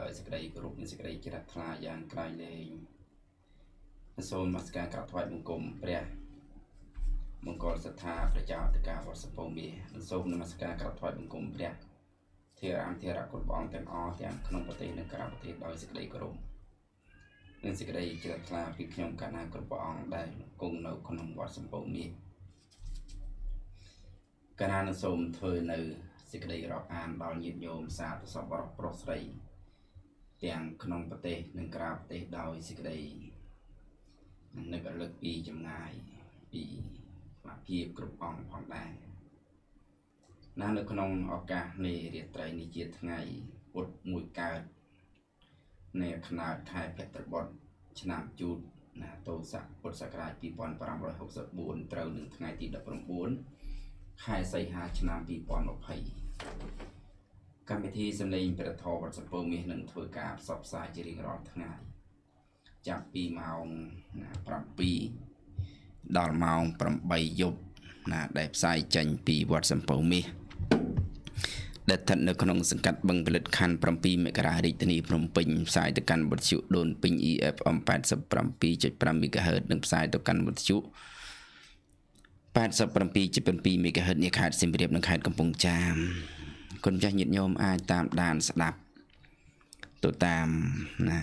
ដោយសេចក្តីគោរពនិងសេចក្តីជ្រះថ្លាយ៉ាងក្រៃលែងសូមមកស្ការក្រាបថ្វាយបង្គំព្រះមង្គលស្ថាប្រចាំតកាវត្តសពមាសូមនមស្ការក្រាបថ្វាយបង្គំព្រះធិរាមធិរៈគុណបងទាំងអស់ទាំងក្នុងប្រទេសនិងក្រៅប្រទេសដោយសេចក្តីគោរពនិងសេចក្តីជ្រះថ្លាពីខ្ញុំកណ្ណាគ្រប់ព្រះអង្គដែលគង់នៅក្នុងវត្តសម្ពោធមាសកណ្ណាសូមធ្វើនៅសេចក្តីរាប់អានដល់ញាតិញោមសាធុសពរបស់ប្រុសស្រីទាំងក្នុងប្រទេសនិងក្រៅប្រទេសដោយសេចក្តីនិងនឹករលឹកពីចម្ងាយពីសមភាពគ្រប់អង្គផងដែរណានៅក្នុងឱកាសនៃរាត្រីនេះជាថ្ងៃពុទ្ធមួយកើតនៃខ្នើតខែភទ្របទឆ្នាំជូតណាទោស័កពុទ្ធសករាជ2564ត្រូវនឹងថ្ងៃទី19ខែសីហាឆ្នាំ2020កម្មវិធីសម្លេងព្រះធម៌វត្តសំពើមាសនឹងធ្វើការផ្សព្វផ្សាយជារៀងរាល់ថ្ងៃចាប់ពីម៉ោង7ដល់ម៉ោង8យប់ណាដែលផ្សាយចេញពីវត្តសំពើមាសដែលស្ថិតនៅក្នុងសង្កាត់បឹងផលិតខណ្ឌ7មករារាជធានីភ្នំពេញផ្សាយទៅកាន់វិទ្យុដូនពេញ EFM 87.5 MHz និងផ្សាយទៅកាន់វិទ្យុ87.7 MHz នៃខេត្តសៀមរាបនិងខេត្តកំពង់ចាមគុណម្ចាស់ញាតិញោមអាចតាមដាន ស្ដាប់ទៅតាមណា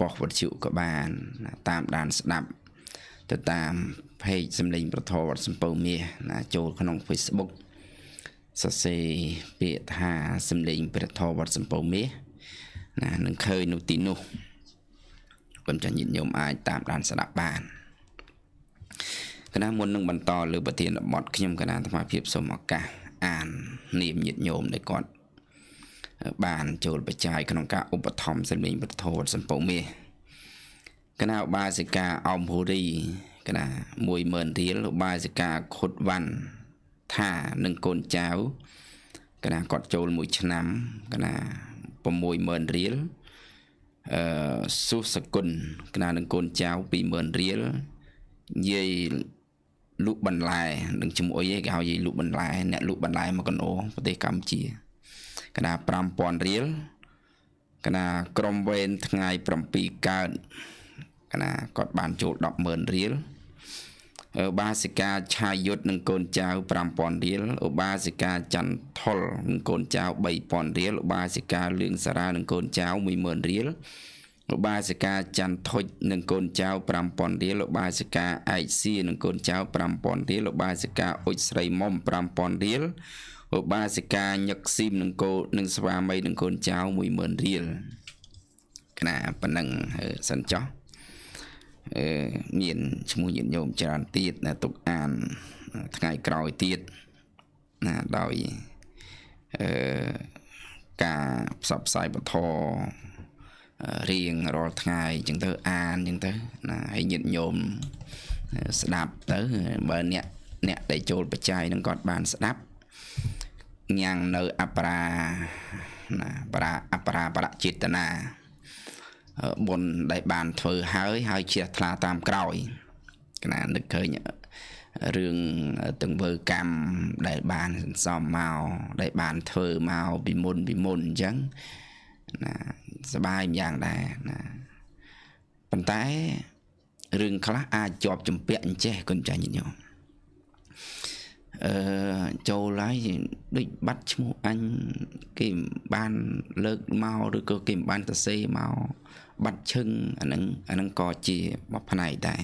ប៉ុស្តិ៍វិទ្យុក៏បានតាមដានស្ដាប់ទៅតាមเพจសំលេងប្រធវត្តសំពៅមាសណាចូលក្នុង Facebook សរសេរពាក្យថាសំលេងប្រធវត្តសំពៅមាសណានឹងឃើញនៅទីនោះគុណចាញាតិញោមអាចតាមដានស្ដាប់បានកណាមុននឹងបន្តលើប្រធានបទខ្ញុំកណាអាត្មាភាពសូមឱកាសអាននាមញាតញោមដែលគាត់បានចូលបច្ច័យក្នុងការឧបត្ថម្ភសម្លេងពុទ្ធធម៌សំពុមាសគណៈឧបាសិកាអមហូរីគណៈ10000រៀលឧបាសិកាខុតវ៉ាន់ថានិងកូនចៅគណៈគាត់ចូលមួយឆ្នាំគណៈ60000រៀលអឺសុសគុណគណៈនឹងកូនចៅ20000រៀលយាយលក់បន្លែនឹងឈ្មោះអីគេហៅយាយលក់បន្លែ អ្នកលក់បន្លែមួយកណោប្រទេសកម្ពុជាកណា5000រៀលកណាក្រុមវេនថ្ងៃ7កើតកណាគាត់បានចូល100000រៀលឧបាសិកាឆាយុទ្ធនឹងកូនចៅ5000រៀលឧបាសិកាចន្ទថុលនឹងកូនចៅ3000រៀលឧបាសិកាលឿងសារ៉ានឹងកូនចៅ10000រៀលលោកបាសិកាច័ន្ទធុចនិងកូនចៅ5000រៀលលោកបាសិកាឯកសៀនិងកូនចៅ5000រៀលលោកបាសិកាអ៊ុចស្រីមុំ5000រៀលលោកបាសិកាញឹកស៊ីមនិងកូននិងស្វាមីនិងកូនចៅ10000រៀលគណៈប៉ុណ្ណឹងសិនចោះអឺមានឈ្មោះញាតិញោមច្រើនទៀតណាទុកអានថ្ងៃក្រោយទៀតណាដោយអឺការផ្សព្វផ្សាយបទធររៀងរាល់ថ្ងៃអញ្ចឹងទៅ អានអញ្ចឹងទៅ ណាហើយញាតិញោមស្ដាប់ទៅ បើអ្នកអ្នកដែលចូលបច្ច័យនឹងគាត់បានស្ដាប់ញ៉ាំងនៅអបរាណាបរាអបរាបរចេតនាបុណ្យដែលបានធ្វើហើយហើយជ្រះថ្លាតាមក្រោយកណានឹកឃើញរឿងទង្វើកម្មដែលបានសន្សំមកដែលបានធ្វើមកពីមុនពីមុនអញ្ចឹងណាសบายយ៉ាងដែរណាប៉ុន្តែរឿងខ្លះអាចជាប់ជំពាក់អញ្ចេះគុណចាញ់ញោមអឺចូលហើយដូចបាត់ឈ្មោះអញគេបានលើកមកឬក៏គេបានសរសេរមកបាត់ឈឹងអាហ្នឹងអាហ្នឹងក៏ជាមួយផ្នែកដែរ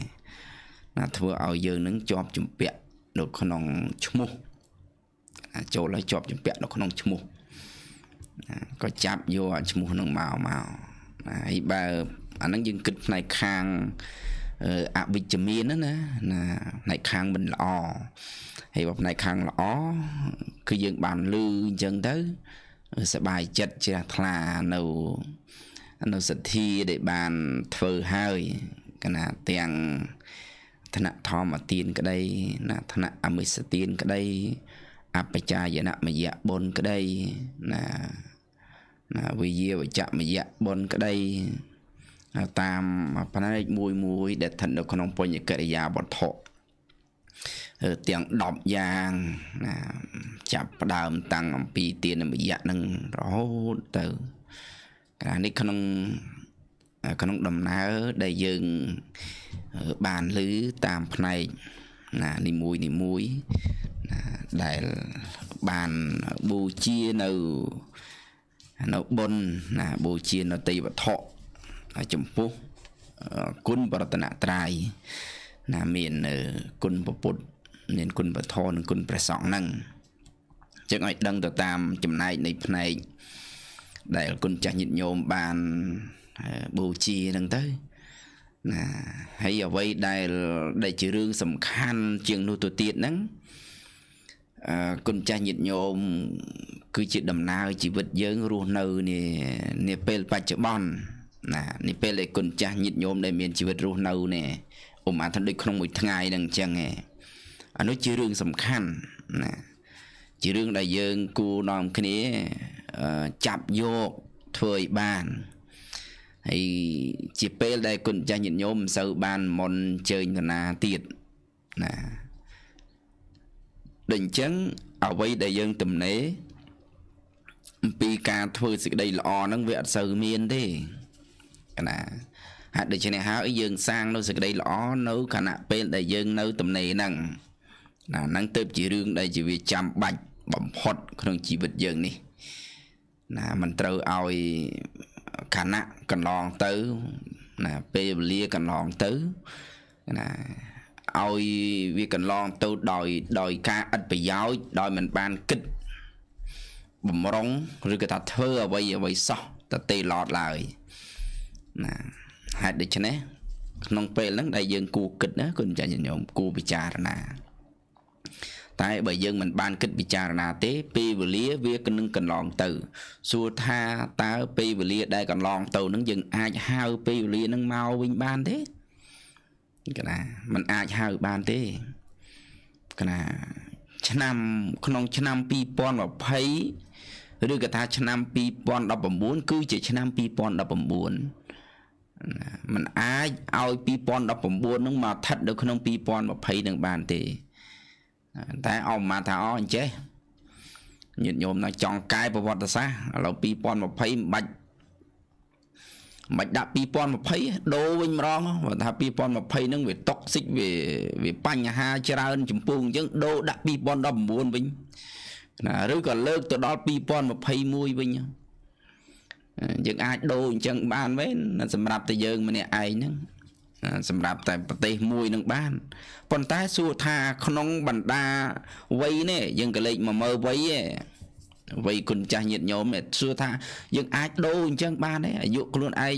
ណាធ្វើឲ្យយើងនឹងជាប់ជំពាក់នៅក្នុងឈ្មោះចូលហើយជាប់ជំពាក់នៅក្នុងឈ្មោះក៏ចាប់យកអាឈ្មោះនឹងមកមកហើយបើអាហ្នឹងយើងគិតផ្នែកខាងអវិជ្ជមានណាណាផ្នែកខាងមិនល្អហើយបើផ្នែកខាងល្អគឺយើងបានលឺអញ្ចឹងទៅសบายចិត្តជ្រះថ្លានៅនៅសទ្ធាដែលបានធ្វើហើយកណាទាំងឋានៈធម្មទានក្តី ណាឋានៈអមិសទានក្តីអបច្ចាយនមយៈបុណ្យក្តីណាណាវិយាវចៈមយៈបុណ្យក្តីតាមផ្នែកមួយមួយ ដែលស្ថិតនៅ ក្នុងបញ្ញកិរិយាវត្ថុទាំង10យ៉ាងណាចាប់ផ្ដើមតាំងអំពីទានមយៈនឹងរហូតទៅកាលនេះក្នុងក្នុងដំណើរដែលយើងបានលឺតាមផ្នែកណានីមួយនីមួយណាដែលបានបូជានៅនៅបុណ្យណាបូជានតិវត្ថុចំពោះគុណបរតនត្រ័យណាមានគុណពុទ្ធមានគុណពធនិងគុណព្រះសង្ឃហ្នឹងចឹងឲ្យដឹងទៅតាមចំណែកនៃផ្នែកដែលគុណចាស់ញាតិញោមបានបូជាហ្នឹងទៅ ណាហើយអ្វីដែលដែលជារឿងសំខាន់ជាងនោះទៅទៀតហ្នឹងគុណចាស់ញាតិញោមគឺជាដំណើរជីវិតយើងរស់នៅនេះនេះពេលបច្ចុប្បន្នណានេះពេលឯគុណចាស់ញាតិញោមដែលមានជីវិតរស់នៅនេះអ៊ំអាថាដូចក្នុងមួយថ្ងៃនឹងអញ្ចឹងឯងអានោះជារឿងសំខាន់ណាជារឿងដែលយើងគួរនាំគ្នាចាប់យកធ្វើឲ្យបានហើយជាពេលដែលគុណចាស់ញាតិញោមមិនសូវបានមុនជើញតាណាទៀតណាដូច្នេះអ្វីដែលយើងទំនេរអំពីការធ្វើសេចក្តីល្អហ្នឹងវាអត់សូវមានទេកណាហើយដូច្នេះហើយយើងសាងនៅសេចក្តីល្អនៅខណៈពេល ដែលយើងនៅទំនេរហ្នឹងណាហ្នឹងទៅជារឿងដែលជាវាចាំបាច់បំផុតក្នុងជីវិតយើងនេះណាมันត្រូវឲ្យខណៈកន្លងទៅណាពេលវេលាកន្លងទៅណាឲ្យវាកន្លងទៅដោយដោយការឥតប្រយោជន៍ដោយមិនបានគិតបំរុងឬក៏ថាធ្វើអ្វីអ្វីសោះតទេឡតឡើយណាហេតុដូច្នេះក្នុងពេលហ្នឹងដែលយើងគួរគិតណាគុណចាញ់ញោមគួរពិចារណា តែបើយើងមិនបានគិតពិចារណាទេពេលវេលាវានឹងកន្លងទៅ សួរថាតើពេលវេលា ដែលកន្លងទៅនឹងយើងអាចហៅពេលវេលានឹងមកវិញបានទេកណាมันអាចហៅបានទេកណាឆ្នាំក្នុង ឆ្នាំ2020ឬក៏ថាឆ្នាំ2019គឺជា ឆ្នាំ2019มันអាចឲ្យ2019នឹងមកថិតនៅក្នុង2020នឹងបានទេ តែអមមកថាអអញ្ចេះញាតិញោមណាចង់កែប្រវត្តិសាស្ត្រឥឡូវ2020មិនបាច់មិនដាក់2020ដូរវិញម្ដងបើថា2020ហ្នឹងវាតុកស៊ីកវាវាបញ្ហាច្រើនចំពោះអញ្ចឹងដូរដាក់2019វិញណាឬក៏លើកទៅដល់2021វិញយើងអាចដូរអញ្ចឹងបានមែនសម្រាប់តែយើង ម្នាក់ឯងហ្នឹងសម្រាប់តែប្រទេសមួយនឹងបានប៉ុន្តែសួរថាក្នុងបណ្ដាវ័យនេះយើងក៏លេខ10000វ័យឯងវ័យគុណចាស់ញាតិញោមសួរថា យើងអាចដូរអញ្ចឹងបានទេអាយុខ្លួនឯងអឺ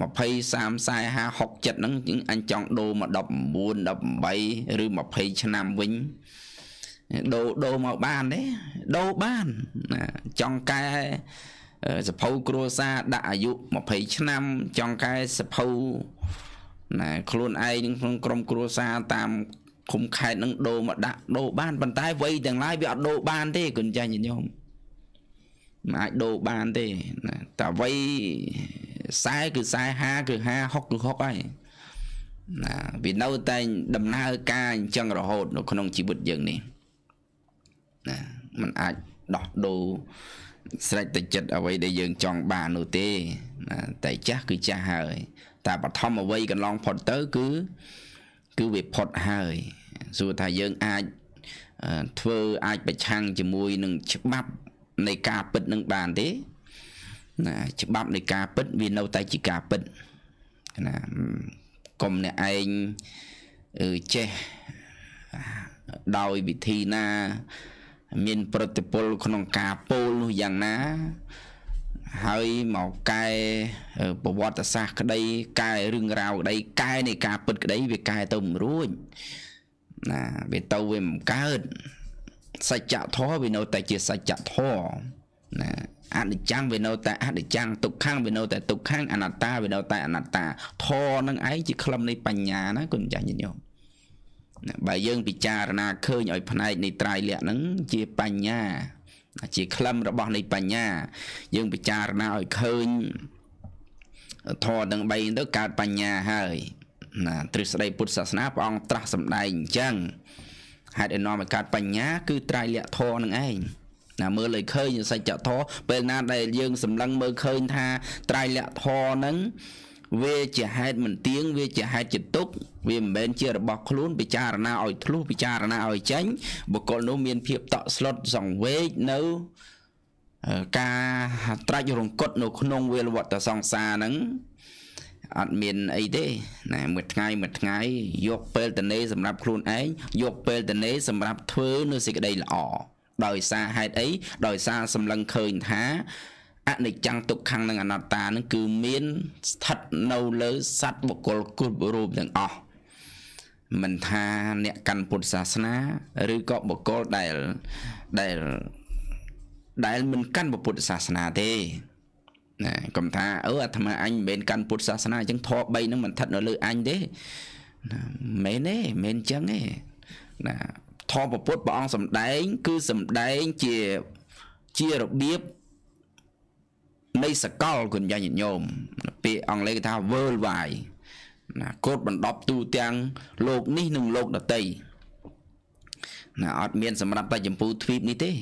20 30 40 50 60ហ្នឹងអញចង់ដូរមក19 18ឬ20ឆ្នាំវិញដូរដូរមកបានទេដូរបានចង់កែសភៅគ្រួសារដាក់អាយុ20ឆ្នាំចង់កែសភៅណាខ្លួនឯងក្នុងក្រុមគ្រួសារតាមឃុំខេត្តនឹងដូរមកដាក់ដូរបានប៉ុន្តែវ័យទាំងឡាយវាអត់ដូរបានទេគុណចាស់ញាតិញោមមិនអាចដូរបានទេតែវ័យ40គឺ40 50គឺ50 60គឺ60ហើយណាវានៅតែដំណើរការអញ្ចឹងរហូត នៅ ក្នុងជីវិតយើងនេះណាมันអាចដោះដូរស្រេចទៅចិត្តអ្វីដែលយើងចង់បាននោះទេណាតែចាស់គឺចាស់ហើយតែបឋមអ្វីកន្លងផុតទៅគឺគឺវាផុតហើយសួរថាយើងអាចធ្វើអាចប្រឆាំងជាមួយនឹងច្បាប់នៃការពិតនឹងបានទេ ណាច្បាប់នៃការពិតវានៅតែជាការពិតណាកុំអ្នកឯងចេះដោយវិធីណា មាន ប្រតិពលក្នុងការពោលនោះយ៉ាងណាហើយមកកែប្រវត្តិសាស្ត្រក្តីកែរឿងរ៉ាវក្តីកែនៃការពិតក្តី វាកែទៅមិនរួចណាវាទៅវាមិនកើតសច្ចធម៌វានៅតែជាសច្ចធម៌ណាអនិច្ចំវានៅតែអនិច្ចំទុក្ខំវានៅតែទុក្ខំអនត្តាវានៅតែអនត្តាធរនឹងឯងជាក្លឹមនៃបញ្ញាណាគុណចាស់ញាតិញោមបើយើងពិចារណាឃើញឲ្យផ្នែកនៃត្រៃលក្ខណ៍ហ្នឹងជាបញ្ញាជាក្លឹមរបស់នៃបញ្ញា យើងពិចារណាឲ្យឃើញធម៌ទាំង3ទៅកើតបញ្ញាហើយណាទ្រឹស្ដីពុទ្ធសាសនាព្រះអង្គត្រាស់សម្ដែងអញ្ចឹងហេតុឲ្យនាំឲ្យកើតបញ្ញា គឺ ត្រៃលក្ខធម៌នឹងឯងណាមើលឲ្យឃើញសច្ចធម៌ពេលណាដែលយើងសម្លឹងមើលឃើញថា ត្រៃលក្ខធម៌នឹងវាជាហេតុមិនទៀងវាជាហេតុជាទុកវាមិនមែនជារបស់ខ្លួនពិចារណាឲ្យធ្លុះពិចារណាឲ្យចាញ់បុគ្គលនោះមានភាពតក់ស្លុតសង្វេគនៅការត្រាច់រង្គត់នៅក្នុងវាលវត្តសង្សារហ្នឹងអត់មានអីទេណាមួយថ្ងៃមួយថ្ងៃយកពេលតនេសម្រាប់ខ្លួនឯងយកពេលតនេ សម្រាប់ធ្វើនៅសេចក្តីល្អដោយសារហេតុអីដោយសារសម្លឹងឃើញថាអនិច្ចំទុក្ខំនិងអនត្តានឹងគឺមាន ស្ថិតនៅលើសត្វបុគ្គលគ្រប់រូបទាំងអស់មិនថាអ្នកកាន់ពុទ្ធសាសនា ឬក៏បុគ្គលដែលដែលដែលមិនកាន់ពុទ្ធសាសនាទេណាកុំថាអឺអាត្មាអញមិនមែនកាន់ពុទ្ធសាសនាអញ្ចឹងធម៌3ហ្នឹងមិនឋិតនៅលើអញទេណាមែនទេមែនអញ្ចឹងទេណាធម៌ពុទ្ធព្រះអង្គសំដែងគឺសំដែងជាជារបៀបនៃសកលគុណយ៉ាងញោមពាក្យអង់គ្លេសគេថា worldwide ណាកូដបណ្ដប់ទូទាំងលោកនេះនិងលោកដតីណាអត់មានសម្រាប់តែចម្ពូទ្វីបនេះទេ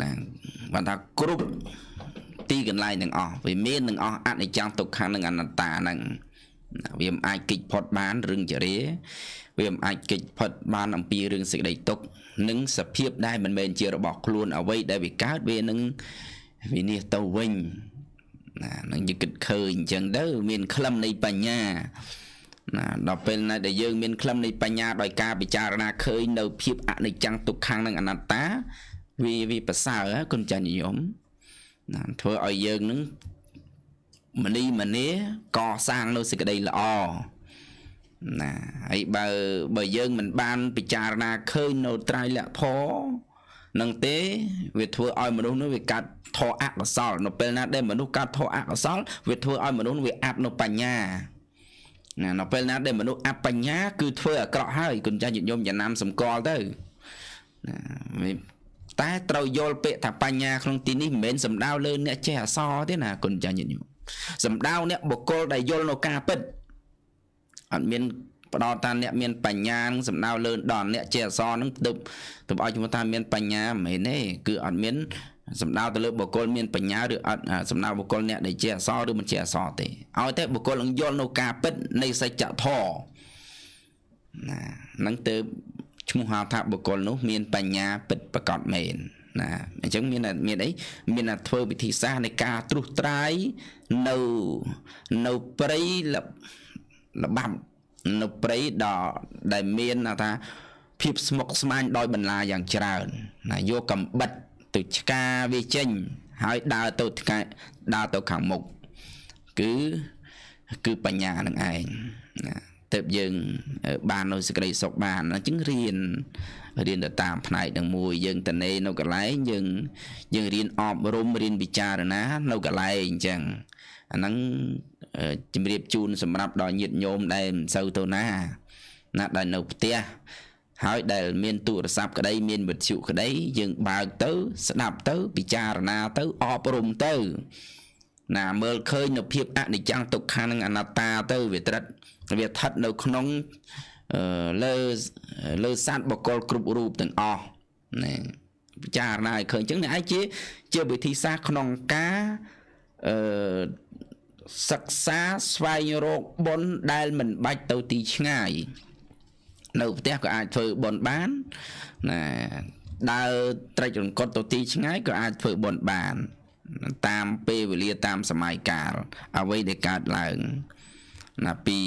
ណាបើថាគ្រប់ទីកន្លែងទាំងអស់វាមានទាំងអស់អនិច្ចំទុក្ខនិងអនត្តាហ្នឹងវាមិនអាចគេចផុតបានរឿងចរិយាវាមិនអាចគេចផុតបានអំពីរឿងសេចក្តីទុក្ខនិងសភាពដែលមិនមែនជារបស់ខ្លួន អ្វីដែលវាកើតវានឹងវិនិច្ឆ័យទៅវិញណានឹងយើងគិតឃើញអញ្ចឹងទៅមានក្លឹមនៃបញ្ញាណាដល់ពេលណាដែលយើងមានក្លឹមនៃបញ្ញាដោយការពិចារណាឃើញនៅភាពអនិច្ចំទុក្ខំនិងអនត្តាវាវាប្រសើរគុណចាញ់និយមណាធ្វើឲ្យយើងនឹងមនីមនាកសាងនៅសេចក្តីល្អណាហើយបើបើយើងមិនបានពិចារណាឃើញនៅត្រៃលក្ខណ៍នឹងទេវាធ្វើឲ្យមនុស្សនោះវាកាត់ធរអកុសលនៅពេលណាដែលមនុស្សកាត់ធរអកុសលវាធ្វើឲ្យមនុស្សវាអាប់នៅបញ្ញាណានៅពេលណាដែលមនុស្សអាប់បញ្ញា គឺធ្វើអាក្រក់ហើយគុណចាស់ញាតិញោមចំណាំសម្គាល់ទៅណាតែត្រូវយល់ពាក្យថាបញ្ញាក្នុងទីនេះមិនមែនសំដៅលើអ្នកចេះអសរទេណាគុណចាស់ញាតិញោមសំដៅអ្នកបុគ្គលដែលយល់នៅការពិតអត់មានផ្ដោតតាអ្នកមានបញ្ញានឹងសំដៅលើដល់អ្នកចេះអសរនឹងទៅទៅឲ្យជំថាមានបញ្ញាមិនមែនទេគឺអត់មានសំដៅទៅលើបុគ្គលមានបញ្ញាឬអត់សំដៅបុគ្គលអ្នកដែលចេះអសរឬមិនចេះអសរទេឲ្យតែបុគ្គលនឹងយល់នៅការពិតនៃសច្ចធម៌ណានឹងទៅឈ្មោះហៅថាបុគ្គលនោះ មាន បញ្ញា ពិតប្រកបមែនណាអញ្ចឹងមានមានអីមានតែធ្វើវិធីសាស្ត្រនៃការត្រុសត្រាយនៅនៅព្រៃលបាប់នៅព្រៃដល់ដែលមានថាភាពស្មុគស្មាញដោយបន្លាយ៉ាងច្រើនណាយកកំបិតទៅឆ្កាវាចេញហើយដើរទៅឆ្កាដើរទៅខាងមុខគឺគឺបញ្ញានឹងឯងណាទៅយើងបាននៅសេចក្តីសុខបានអញ្ចឹងរៀនរៀនទៅតាមផ្នែកនឹងមួយយើងតនេនៅកន្លែងយើង យើងរៀនអប់រំរៀនពិចារណា នៅកន្លែងអញ្ចឹងអាហ្នឹងជម្រាបជូនសម្រាប់ដល់ញាតិញោមដែលមិនសូវទៅណា ណាដែលនៅផ្ទះហើយដែលមានទូរស័ព្ទក្តី មានវិទ្យុក្តី យើង បើកទៅ ស្ដាប់ទៅ ពិចារណា ទៅអប់រំទៅណាមើលឃើញនៅភាពអនិច្ចំទុក្ខនិងអនត្តាទៅវាត្រិតវាស្ថិតនៅ ក្នុងលើលើសัตว์បកលគ្រប់រូបទាំងអស់ណាពិចារណាឲ្យឃើញអញ្ចឹងនេះឯងជា ជាវិធីសាស្ត្រក្នុងការអឺសិក្សាស្វែងរកបុណ្យដែលមិនបាច់ទៅទីឆ្ងាយ នៅផ្ទះក៏អាចធ្វើបុណ្យបានណាដើរត្រេករង្គត់ទៅទីឆ្ងាយក៏អាចធ្វើបុណ្យបានតាមពេលវេលាតាមសម័យកាលអ្វីដែលកើតឡើង ណាពី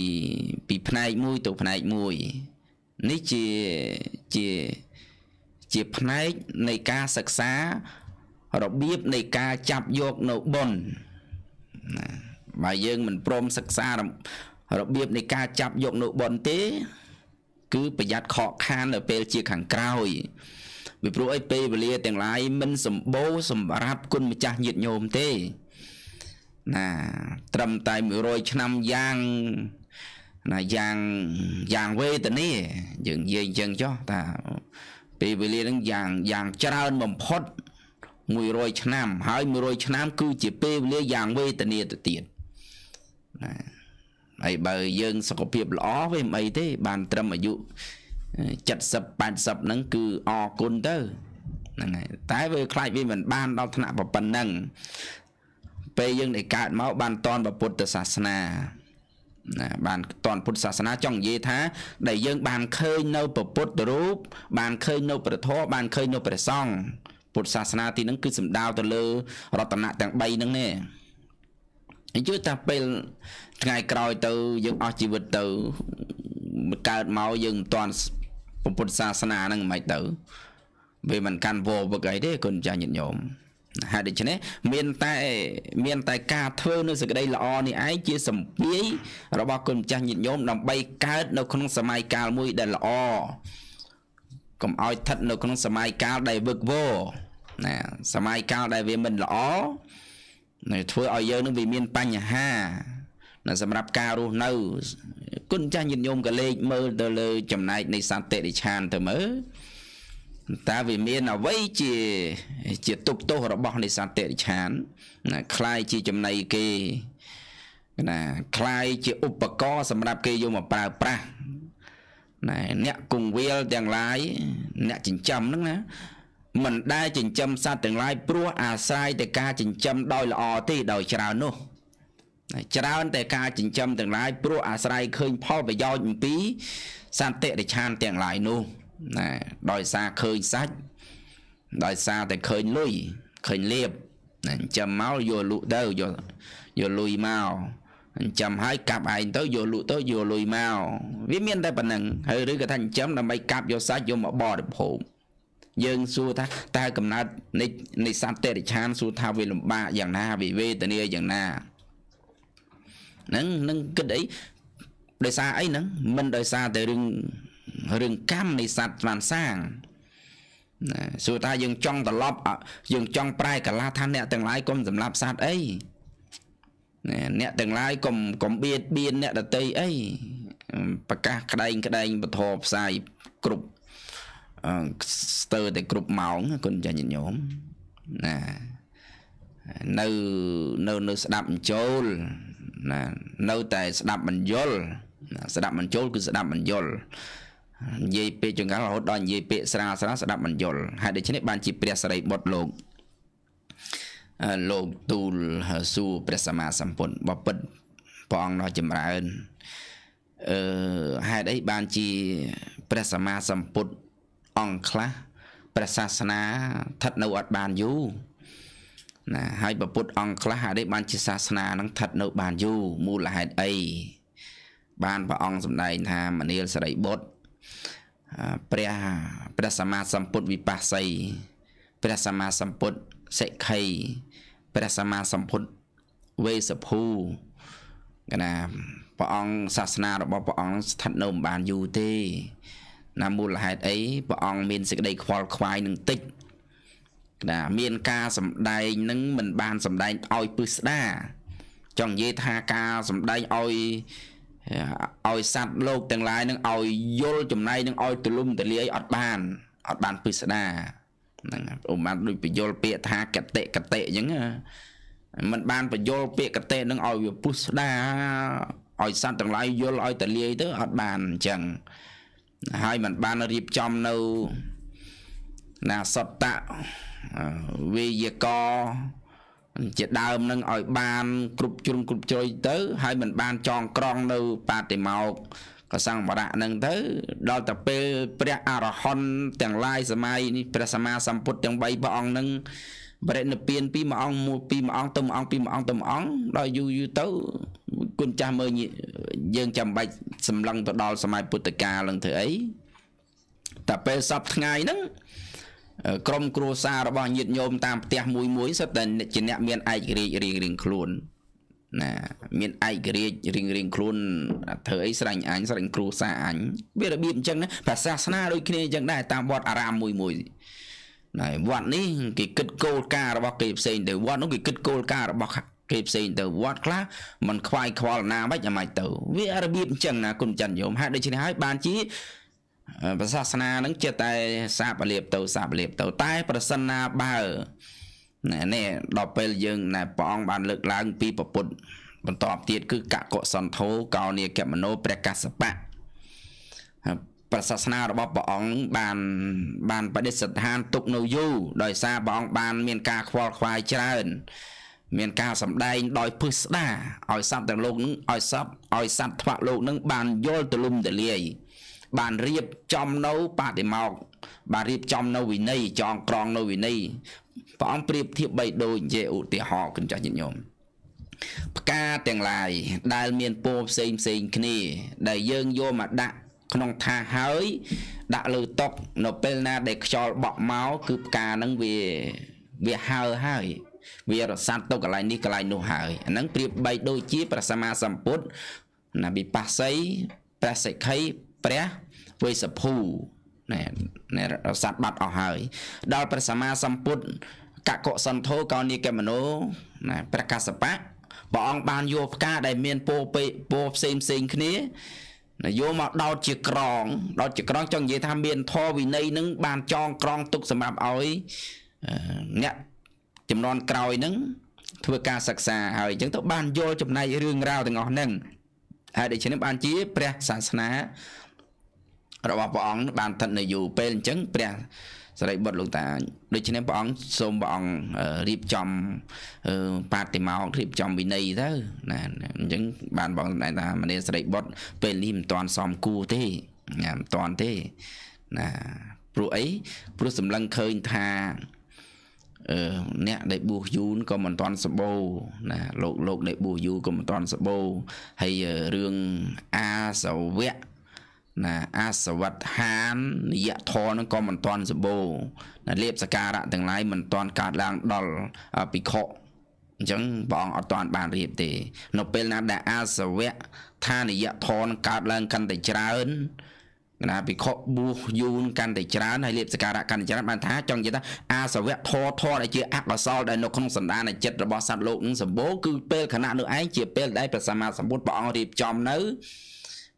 ពីផ្នែកមួយទៅផ្នែកមួយ នេះជាជាជាផ្នែកនៃការសិក្សារបៀបនៃការចាប់យកនៅបុណ្យណាបើយើងមិនព្រមសិក្សារបៀបនៃការចាប់យកនៅបនទេ គឺប្រយ័ត្នខកខាននៅពេលជាខាងក្រោយពីព្រោះអីពេលវេលាទាំងឡាយមិនសម្បូរសម្រាប់គុណម្ចាស់ញាតញោមទេ ណាត្រឹមតែ100ឆ្នាំយ៉ាងណាយ៉ាងយ៉ាងវេទនាយើងនិយាយអញ្ចឹងចុះថាពេលវេលានឹងយ៉ាងយ៉ាងច្រើនបំផុត100ឆ្នាំ ហើយ100ឆ្នាំ គឺជាពេលវេលាយ៉ាងវេទនាទៅទៀតណាហើយបើយើងសុខភាពល្អវាមិនអីទេ បានត្រឹមអាយុ70 80ហ្នឹងគឺអរគុណទៅហ្នឹងហើយតែវាខ្លាចវាមិន បានដល់ថ្នាក់ប៉ុណ្ណឹងពេលយើងដែលកើតមកបានតនពុទ្ធសាសនាណាបានតនពុទ្ធសាសនាចង់និយាយថាដែលយើងបានឃើញនៅពុទ្ធរូប បានឃើញនៅព្រះធម៌បានឃើញនៅព្រះសង្ឃពុទ្ធសាសនាទីហ្នឹងគឺសំដៅទៅលើរតនៈទាំង3ហ្នឹងទេយល់ថាពេលថ្ងៃក្រោយទៅយើងអស់ជីវិតទៅកើតមកយើងមិនទាន់ពុទ្ធសាសនាហ្នឹងមិនទៅវាមិនកាន់វោវឹកអីទេគុណចាស់ញាតិញោមហើយដូច្នេះ មានតែ មានតែ ការ ធ្វើនៅសក្តីល្អនេះឯងជាសម្ពាយរបស់គុណម្ចាស់ញាតិញោមដើម្បីកើតនៅក្នុងសម័យកាលមួយដែលល្អកុំឲ្យស្ថិតនៅក្នុងសម័យកាលដែលវឹកវរណាសម័យកាលដែលវាមិនល្អនៅធ្វើឲ្យយើងនឹងវាមានបញ្ហានៅសម្រាប់ការរស់នៅគុណចាស់ញាតិញោមកលេចមើលទៅលើ ចំណែកនៃសន្តិរិឆានទៅមើលតើវាមានអ្វីជា ជាទុកទោសរបស់នៃសន្តិរិឆានណាคล้ายជាចំណៃគេណាคล้ายជាឧបករណ៍សម្រាប់គេយកមកប្រើប្រាស់ណាអ្នកគង្វាលទាំងឡាយអ្នកចិញ្ចឹមហ្នឹងណាមិនដែលចិញ្ចឹមសត្វទាំងឡាយព្រោះអាស្រ័យតែការចិញ្ចឹមដោយល្អទេដោយច្រើននោះច្រើនតែការចិញ្ចឹមទាំងឡាយព្រោះអាស្រ័យឃើញផលប្រយោជន៍អំពី សន្តិរិឆានទាំងឡាយនោះណាដោយសារឃើញសាច់ដោយសារតែឃើញលុយឃើញលៀបណាចិញ្ចឹមមកយកលក់ទៅយកយកលុយមកចិញ្ចឹមហើយកាប់ឯងទៅយកលក់ទៅយកលុយមកវាមានតែប៉ុណ្្នឹងហើយឬក៏ថាចិញ្ចឹមដើម្បីកាប់យកសាច់យកមកបរិភោគយើងសួរថាតើកំណត់នៃនៃសត្វតិរិឆានសួរថាវាលំបាកយ៉ាងណាវិវេទនាយ៉ាងណាហ្នឹងនឹងគិតអីដោយសារអីហ្នឹងមិនដោយសារតែរឿងរឿងកម្មនៃសត្វបានសាងណាសួរថាយើងចង់ត្រឡប់យើងចង់ប្រែកាលាថាអ្នកទាំងឡាយកុំសម្លាប់សត្វអីណាអ្នកទាំងឡាយកុំកុំបៀតបៀនអ្នកដតីអីប្រកាសក្តែង ក្តែងបធរផ្សាយគ្រប់ស្ទើរតែគ្រប់ម៉ោងគុណចាញាតិញោមណានៅនៅនៅស្ដាប់បញ្ចូលណានៅតែស្ដាប់បញ្យលស្ដាប់បញ្ចូលគឺស្ដាប់បញ្យលនិយាយពេកចង្កាល់រហូតដល់និយាយពេកស្រាលស្រាលស្ដាប់បញ្យលហើយដូច្នេះបានជាព្រះសរីបុត្រលោកលោកទូលសួរព្រះសម្មាសម្ពុទ្ធបពិតព្រះអង្គដ៏ចម្រើនអឺហេតុអីបានជាព្រះសម្មាសម្ពុទ្ធអង្គខ្លះព្រះសាសនាស្ថិតនៅអត់បានយូរណាហើយប្រពុតអង្គខ្លះអានេះបានជាសាសនានឹងស្ថិតនៅបានយូរមូលហេតុអីបានព្រះអង្គសម្ដែងថាមនាលសរិបុត្រព្រះព្រះសម្មាសម្ពុទ្ធវិបស្សី ព្រះសម្មាសម្ពុទ្ធសិក្ខីព្រះសម្មាសម្ពុទ្ធវេសភូកណាព្រះអង្គសាសនារបស់ព្រះអង្គស្ថិតនៅមិនបានយូរទេណាមូលហេតុអីព្រះអង្គមានសេចក្តីខ្វល់ខ្វាយនឹងតិចណាមានការសម្ដែងនឹងមិនបានសម្ដែងឲ្យពឹស្ដាចង់និយាយថាការសម្ដែងឲ្យឲ្យសัตว์លោក ទាំងឡាយនឹងឲ្យយល់ចំណៃនឹងឲ្យទលំទលាយអត់បានអត់បានពិសដាហ្នឹងអូបានដូចបញ្យល់ពាក្យថាកតិកតិអញ្ចឹងมันបានបញ្យល់ពាក្យកតិនឹងឲ្យវាពុស្ដាឲ្យសัตว์ទាំងឡាយយល់ឲ្យទលាយទៅអត់បានអញ្ចឹងហើយมันបានរៀបចំនៅណាសតៈវេយកជាដើមនឹងឲ្យបាន គ្រប់ជ្រុងគ្រប់ជ្រោយទៅហើយมันបាន ចងក្រងនៅ បាតិមោកកសង្វរៈនឹងទៅដល់តែពេលព្រះអរហន្តទាំងឡាយសម័យនេះព្រះសម្មាសម្ពុទ្ធទាំង3ព្រះអង្គនឹងបរិណពានពីមួយអង្គមួយពីមួយអង្គទៅមួយអង្គពីមួយអង្គទៅមួយអង្គដល់យូរយូរទៅគុណចាស់មើលយើងចាំបាច់សម្លឹងទៅដល់សម័យពុទ្ធកាលនឹងធ្វើអីតែពេលសពថ្ងៃហ្នឹងក្រុមគ្រួសាររបស់ញាតិញោមតាមផ្ទះមួយមួយសិតតែជាអ្នកមានឯករាជ្យរៀងរៀងខ្លួនណាមានឯករាជ្យរៀងរៀងខ្លួនធ្វើអីស្រេចអញស្រេចគ្រួសារអញវារបៀបអញ្ចឹងណាភាសាសនាដូចគ្នាអញ្ចឹងដែរតាមវត្តអារាមមួយមួយណាវត្តនេះគេគិតគោលការណ៍របស់គេផ្សេងទៅវត្តនោះគេគិតគោលការណ៍របស់គេផ្សេងទៅវត្តខ្លះมันខ្វាយខ្វល់ណាមិនអាម៉េចទៅ វារបៀបអញ្ចឹងណាគុណច័ន្ទយមហេតុដូច្នេះហើយបានជា ប្រសាសនានឹងជាតែ សាបលៀបទៅសាបលៀបទៅតែ ប្រសិនណាបើ ណែនេះដល់ពេលយើងណែព្រះអង្គបានលើកឡើង ពីប្រពុត បន្តទៀតគឺកកុសន្ធោកោនីកមនោព្រះកសបៈប្រសាសនារបស់ព្រះអង្គបាន បានបដិសេធហាន ទុកនៅយូរដោយសារព្រះអង្គបាន មានការខ្វល់ខ្វាយច្រើនមាន ការសម្ដែងដោយពិស្ដាឲ្យសត្វទាំងលោកនឹងឲ្យសត្វឲ្យសត្វថ្វាក់លោកនឹងបានយល់ទូលំទូលាយបានរៀបចំនៅបដិមោកបានរៀបចំនៅវិន័យចងក្រងនៅវិន័យព្រះអង្គប្រៀបធៀបបីដូចនិយាយឧទាហរណ៍គុណចាស់ញាតិញោមផ្កាទាំងឡាយដែលមានពណ៌ផ្សេងផ្សេងគ្នាដែលយើងយកមកដាក់ក្នុងថាហើយ ដាក់លើតុនៅពេលណាដែលខ្យល់បក់មកគឺផ្កាហ្នឹងវាវាហើហើយ វារសាត់ទៅកន្លែងនេះកន្លែងនោះហើយអាហ្នឹងប្រៀបបី ដូចជាព្រះសម្មាសម្ពុទ្ធណាវិបស្សីព្រះសិក្ខីព្រះវេសភូណែណែរសាត់បាត់អស់ហើយដល់ព្រះសម្មាសម្ពុទ្ធកកសន្ធោកោនិកមនោណាព្រះកសបៈព្រះអង្គបានយកផ្កាដែលមានពោពេពោផ្សេងផ្សេងគ្នាណាយកមកដោតជាក្រងដោតជាក្រងចង់និយាយថាមានធរវិន័យនឹងបានចងក្រងទុកសម្រាប់ឲ្យអ្នកចំនួនក្រោយនឹង ធ្វើការសិក្សាហើយអញ្ចឹងទៅបានយល់ចំណែករឿងរ៉ាវទាំងអស់ហ្នឹងហើយដូច្នេះបានជាព្រះសាសនារបស់ព្រះអង្គបានឋិតនៅយូរពេលអញ្ចឹងព្រះសារីបុត្រលោកតាដូច្នេះព្រះអង្គសូមព្រះអង្គរៀបចំ បាតិមោករៀបចំវិន័យទៅ ណាអញ្ចឹងបានបងតែថាមនីសារីបុត្រពេលនេះមិនតាន់សមគួរទេណាមិនតាន់ទេណាព្រោះអីព្រោះសម្លឹងឃើញថាអឺអ្នកដែលបួសយូនក៏មិនតាន់សបោណាលោកលោក ដែលបួសយូនក៏មិនតាន់សបោហើយរឿងអាសវៈណាអាសវត្តហាននិយធរនឹងក៏មិនតាន់សបោណាលៀបសការៈទាំងឡាយមិនតាន់កើតឡើងដល់ភិក្ខុអញ្ចឹងព្រះអង្គអត់តាន់បានរៀបទេនៅពេលណាដែលអាសវៈថានិយធរនឹងកើតឡើងកាន់តែច្រើនណាភិក្ខុបួសយូនកាន់តែច្រើនហើយលៀបសការៈកាន់តែច្រើនបានថាចង់និយាយថាអាសវៈធរធរដែលជាអកុសលដែលនៅក្នុងសន្តានចិត្តរបស់សត្វលោកនឹងសម្បូរគឺពេលខណៈនោះឯងជាពេលដែលព្រះសម្មាសម្ពុទ្ធព្រះអង្គរៀបចំនៅ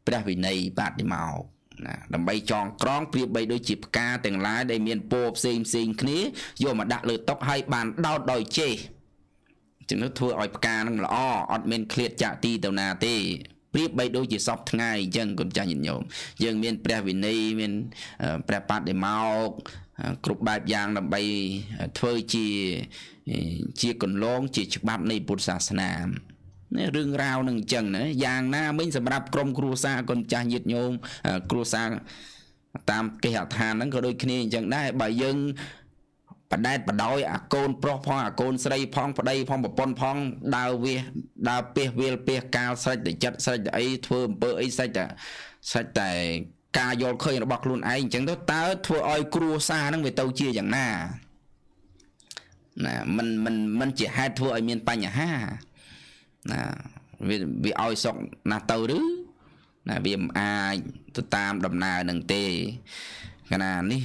ព្រះវិន័យបដិមោណាដើម្បីចងក្រងប្រៀបបីដូចជាផ្កាទាំងឡាយដែលមានពណ៌ផ្សេងផ្សេងគ្នាយកមកដាក់លើតុហើយបានដោតដោយចេះចឹងនោះធ្វើឲ្យផ្កានឹងល្អអត់មានឃ្លាតចាក់ទីទៅណាទេប្រៀបបីដូចជាសពថ្ងៃអញ្ចឹងកូនចាស់ញាតិញោមយើងមាន ព្រះវិន័យមានព្រះបដិមោកគ្រប់បែបយ៉ាងដើម្បីធ្វើជាជាគន្លង ជាច្បាប់នៃពុទ្ធសាសនានេះរឿងរ៉ាវនឹងអញ្ចឹងណាយ៉ាងណាមិញសម្រាប់ក្រុមគ្រួសារកូនចាស់ញាតិញោមគ្រួសារតាមគេហដ្ឋានហ្នឹងក៏ដូចគ្នាអញ្ចឹងដែរបើយើងបដែតបដោយអាកូន ប្រុសផងអាកូន ស្រី ផងប្តីផងប្រពន្ធផង ដើរវាដើរពេះវាលពេះកាលស្រេចតែចិត្តស្រេចតែអីធ្វើអំពើអីស្រេចតែស្រេចតែការយល់ឃើញរបស់ខ្លួនឯងអញ្ចឹងទៅតើ ធ្វើឲ្យគ្រួសារហ្នឹងវាទៅជាយ៉ាងណាណាមិនមិនមិនជាហេតុធ្វើឲ្យមានបញ្ហាណាវាវាឲ្យសុកណាស់ទៅឬ ណាវាមិនអាចទៅតាមដំណើរនឹងទេកណានេះ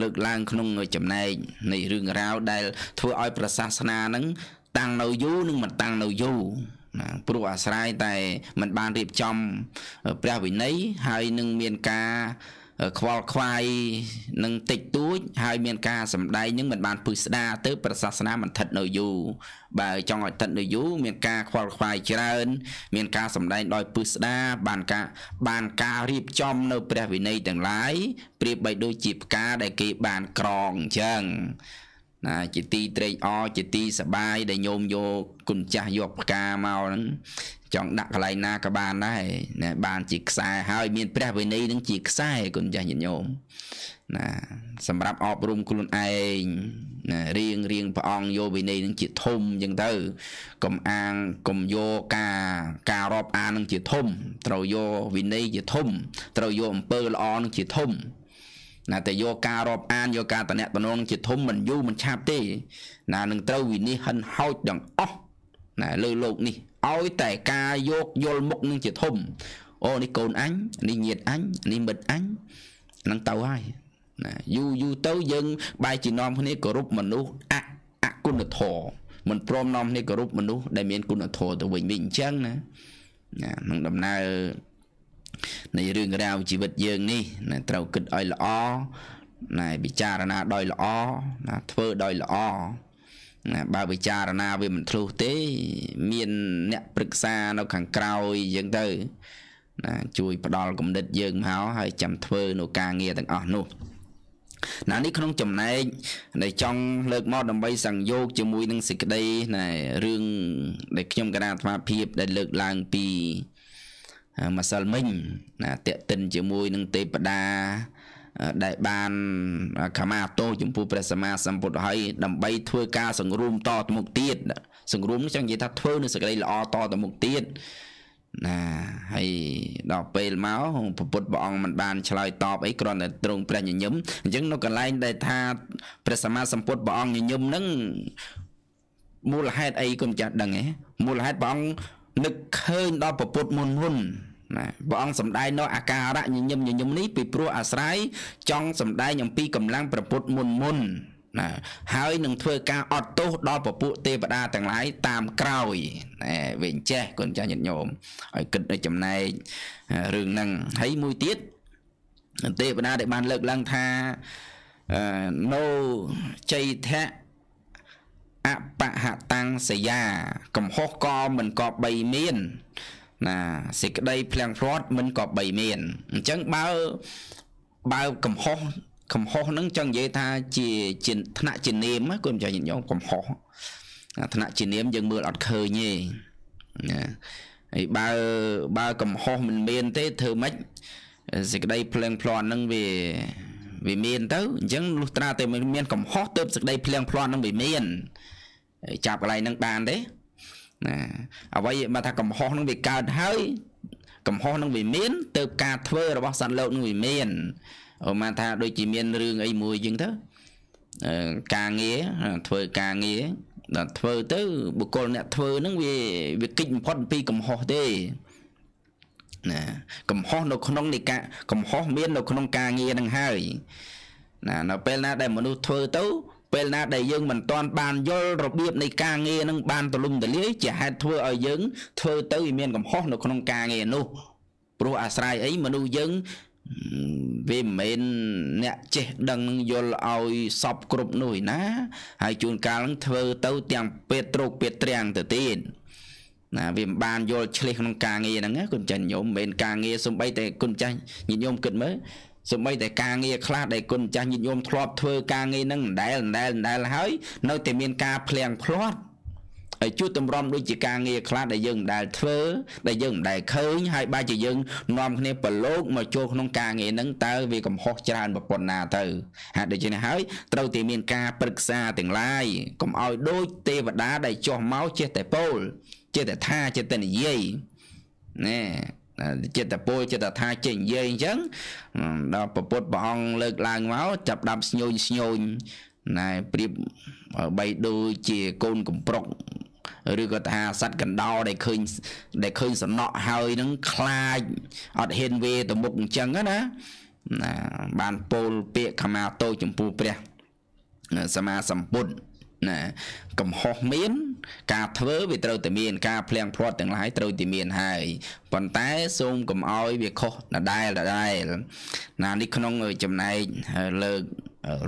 លើកឡើងក្នុងចំណែកនៃរឿងរ៉ាវដែលធ្វើឲ្យប្រសាសនានឹងតាំងនៅយូរនិងមិនតាំងនៅយូរណាព្រោះអាស្រ័យតែมันបានរៀបចំព្រះវិន័យហើយនឹងមានការខ្វល់ខ្វាយនឹងតិចតួចហើយមានការសំដែងនឹងមិនបានពឹស្ដាទៅប្រសាសនាមិនថិតនៅយូរបើចង់ឲ្យថិតនៅយូរមានការខ្វល់ខ្វាយច្រើនមានការសំដែងដោយពឹស្ដាបានការបានការរៀបចំនៅព្រះវិន័យទាំងឡាយប្រៀបបីដូចជាផ្កាដែលគេបានក្រងអញ្ចឹងណាជាទីត្រេកអរជាទីសបាយដែលញោមយកគុណចាស់យកផ្កាមកហ្នឹងចង់ដាក់កន្លែងណាក៏បានដែរណាបានជាខ្សែហើយមានព្រះ វិន័យនឹងជាខ្សែគុណចាស់ញាតិញោមណា សម្រាប់អប់រំខ្លួនឯងណារៀងរៀងព្រះអង្គយកវិន័យនឹងជាធំអញ្ចឹងទៅកុំអាងកុំយកការការរាប់អាននឹងជាធំ ត្រូវយកវិន័យជាធំត្រូវយកអំពើល្អនឹងជាធំ ណាតែយកការរាប់អានយកការតំណែងតំណងជាធំមិនយូរមិនឆាប់ទេណានឹងត្រូវវិនិច្ឆ័យហិនហោចទាំងអស់ណាលើโลกនេះឲ្យតែការយកយល់មុខនឹងជាធំ អូនេះកូនអញនេះញាតអញនេះមិត្តអញនឹងទៅហើយណាយូរយូរទៅយើងបែរជានាំគ្នាគោរពមនុស្សអអគុណធម៌មិនព្រមនាំគ្នាគោរពមនុស្សដែលមានគុណធម៌ទៅវិញវិញអញ្ចឹងណាណានឹងដំណើរនៃរឿងរ៉ាវជីវិតយើងនេះណាត្រូវគិតឲ្យល្អណាពិចារណាដោយល្អណាធ្វើដោយល្អណាបើពិចារណាវាមិនធ្លុះទេ មានអ្នកប្រឹក្សានៅខាងក្រោយអញ្ចឹងទៅណាជួយ ផ្ដល់គំនិតយើងមកហើយចាំធ្វើនៅការងារទាំងអស់នោះណានេះក្នុងចំណែកដែលចង់លើកមកដើម្បីសង្យោគជាមួយនឹងសេចក្តីណែរឿងដែលខ្ញុំកណាអាត្មាភាពដែលលើកឡើងពីម្សិលមិញណាតេតិនជាមួយនឹងទេពតាដែលបានខមាទោចំពោះព្រះសម្មាសម្ពុទ្ធហើយ ដើម្បីធ្វើការសង្រួមតទៅមុខទៀតសង្រួមនេះចង់និយាយថាធ្វើនឹងសេចក្តីល្អតទៅមុខទៀតណាហើយដល់ពេលមកព្រះពុទ្ធព្រះអង្គមិនបានឆ្លើយតបអីគ្រាន់តែទ្រង់ព្រះញញឹមអញ្ចឹងនៅកន្លែងដែលថាព្រះសម្មាសម្ពុទ្ធព្រះអង្គញញឹមហ្នឹងមូលហេតុអីក៏មិនចាស់ដឹងទេមូលហេតុព្រះអង្គនឹកឃើញដល់ព្រះពុទ្ធមុនមុនណាព្រះអង្គសម្ដែងនៅអាការៈញញឹមញញឹមនេះពីព្រោះអាស្រ័យចង់សម្ដែងអំពីកម្លាំងប្រពុតមុនមុនណាហើយនឹងធ្វើការអត់ទោសដល់ពពួកទេវតាទាំងឡាយតាមក្រោយណែវិញចេះគុណចាស់ញាតិញោមឲ្យគិតនៅចំណែករឿងហ្នឹងហើយមួយទៀតទេវតាដែលបានលើកឡើងថានៅចៃធៈអបហតាំងសយា កំហុសក៏មិនក៏បីមានណាសេចក្តីភ្លាំងព្រាត់មិនក៏បីមានអញ្ចឹងបើបើកំហុសកំហុសហ្នឹងចង់និយាយថាជាជាឋានៈជានាមគុំចាញាតិញោមកំហុសឋានៈជានាមយើងមើលអត់ឃើញទេណាហើយបើបើកំហុសមិនមានទេធ្វើម៉េចសេចក្តីភ្លៀងភ្លាន់ហ្នឹងវាវាមានទៅអញ្ចឹងលុះត្រាតែមាន កំហុសទៅសេចក្តីភ្លៀងភ្លាន់ហ្នឹងវាមាន ចាប់កន្លែងហ្នឹង បានទេណាអ្វីមកថាកំហុសនឹងវាកើតហើយ កំហុសនឹងវាមានទៅការធ្វើរបស់សត្វលោកនឹងវាមានអូមកថាដូចជាមានរឿងអីមួយអញ្ចឹងទៅការងារធ្វើការងារដល់ធ្វើទៅបុគ្គលអ្នកធ្វើនឹងវាវាគិតបំផុតពីកំហុសទេណាកំហុសនៅក្នុងនៃការកំហុសមាន នៅ ក្នុងការងារនឹងហើយណានៅពេលណាដែលមនុស្សធ្វើទៅពេលណាដែលយើងមិនទាន់បានយល់របៀបនៃការងារនឹងបានទលំទលាយជាហេតុធ្វើឲ្យយើងធ្វើទៅវាមានកំហុសនៅក្នុងការងារនោះព្រោះអាស្រ័យអីមនុស្សយើងវាមិនមែនអ្នកចេះដឹងនឹងយល់ឲ្យសពគ្រប់នោះឯណា ហើយជួនកាលនឹងធ្វើទៅទាំងពេទ្រោកពេទ្រាំងទៅទៀតណាវាមិនបានយល់ឆ្លេះក្នុងការងារហ្នឹងគុណចាញ់ញោមមិនមែនការងារសំបីតែគុណចាញ់ញាតិញោមគិតមើលសម្បីតែការងារខ្លះដែលគុណចាស់ញាតិញោមធ្លាប់ធ្វើការងារនឹងដដែលដដែលដដែលហើយ នៅតែមានការភ្លៀងភ្លាត់ហើយជួបតម្រាំដូចជាការងារខ្លះដែលយើងមិនដែលធ្វើដែលយើងមិនដែលឃើញហើយបើជាយើងនាំគ្នាប្រឡូកមកចូលក្នុងការងារហ្នឹងតើវាកំហុសច្រើនប៉ុណ្ណាទៅហើយដូច្នេះហើយត្រូវតែមានការប្រឹក្សាទាំងឡាយកុំឲ្យដូចទេវតា ដែលចុះមកចេះតែពោលចេះតែថាចេះតែនិយាយណែចិត្តពោចិត្តថាចេញនិយាយអញ្ចឹង ដល់ប្រពុតព្រះអង្គលើកឡើងមកចាប់ដាប់ស្ញូញស្ញូញណែប្រៀបបីដូចជាកូនកំប្រុកឬក៏ថាសត្វកណ្ដោដែលឃើញដែលឃើញសំណក់ហើយនឹងខ្លាចអត់ហ៊ានវេទៅមុខអញ្ចឹងណាណាបានពោលពាក្យខមាទោចំពោះព្រះសម្មាសម្ពុទ្ធណាកំហុសមាន ការធ្វើវាត្រូវតែមាន ការភ្លៀងព្រាត់ទាំងឡាយត្រូវតែមានហើយប៉ុន្តែ សូមកុំឲ្យវាខុសដដែលដដែលណានេះក្នុងចំណែកលើក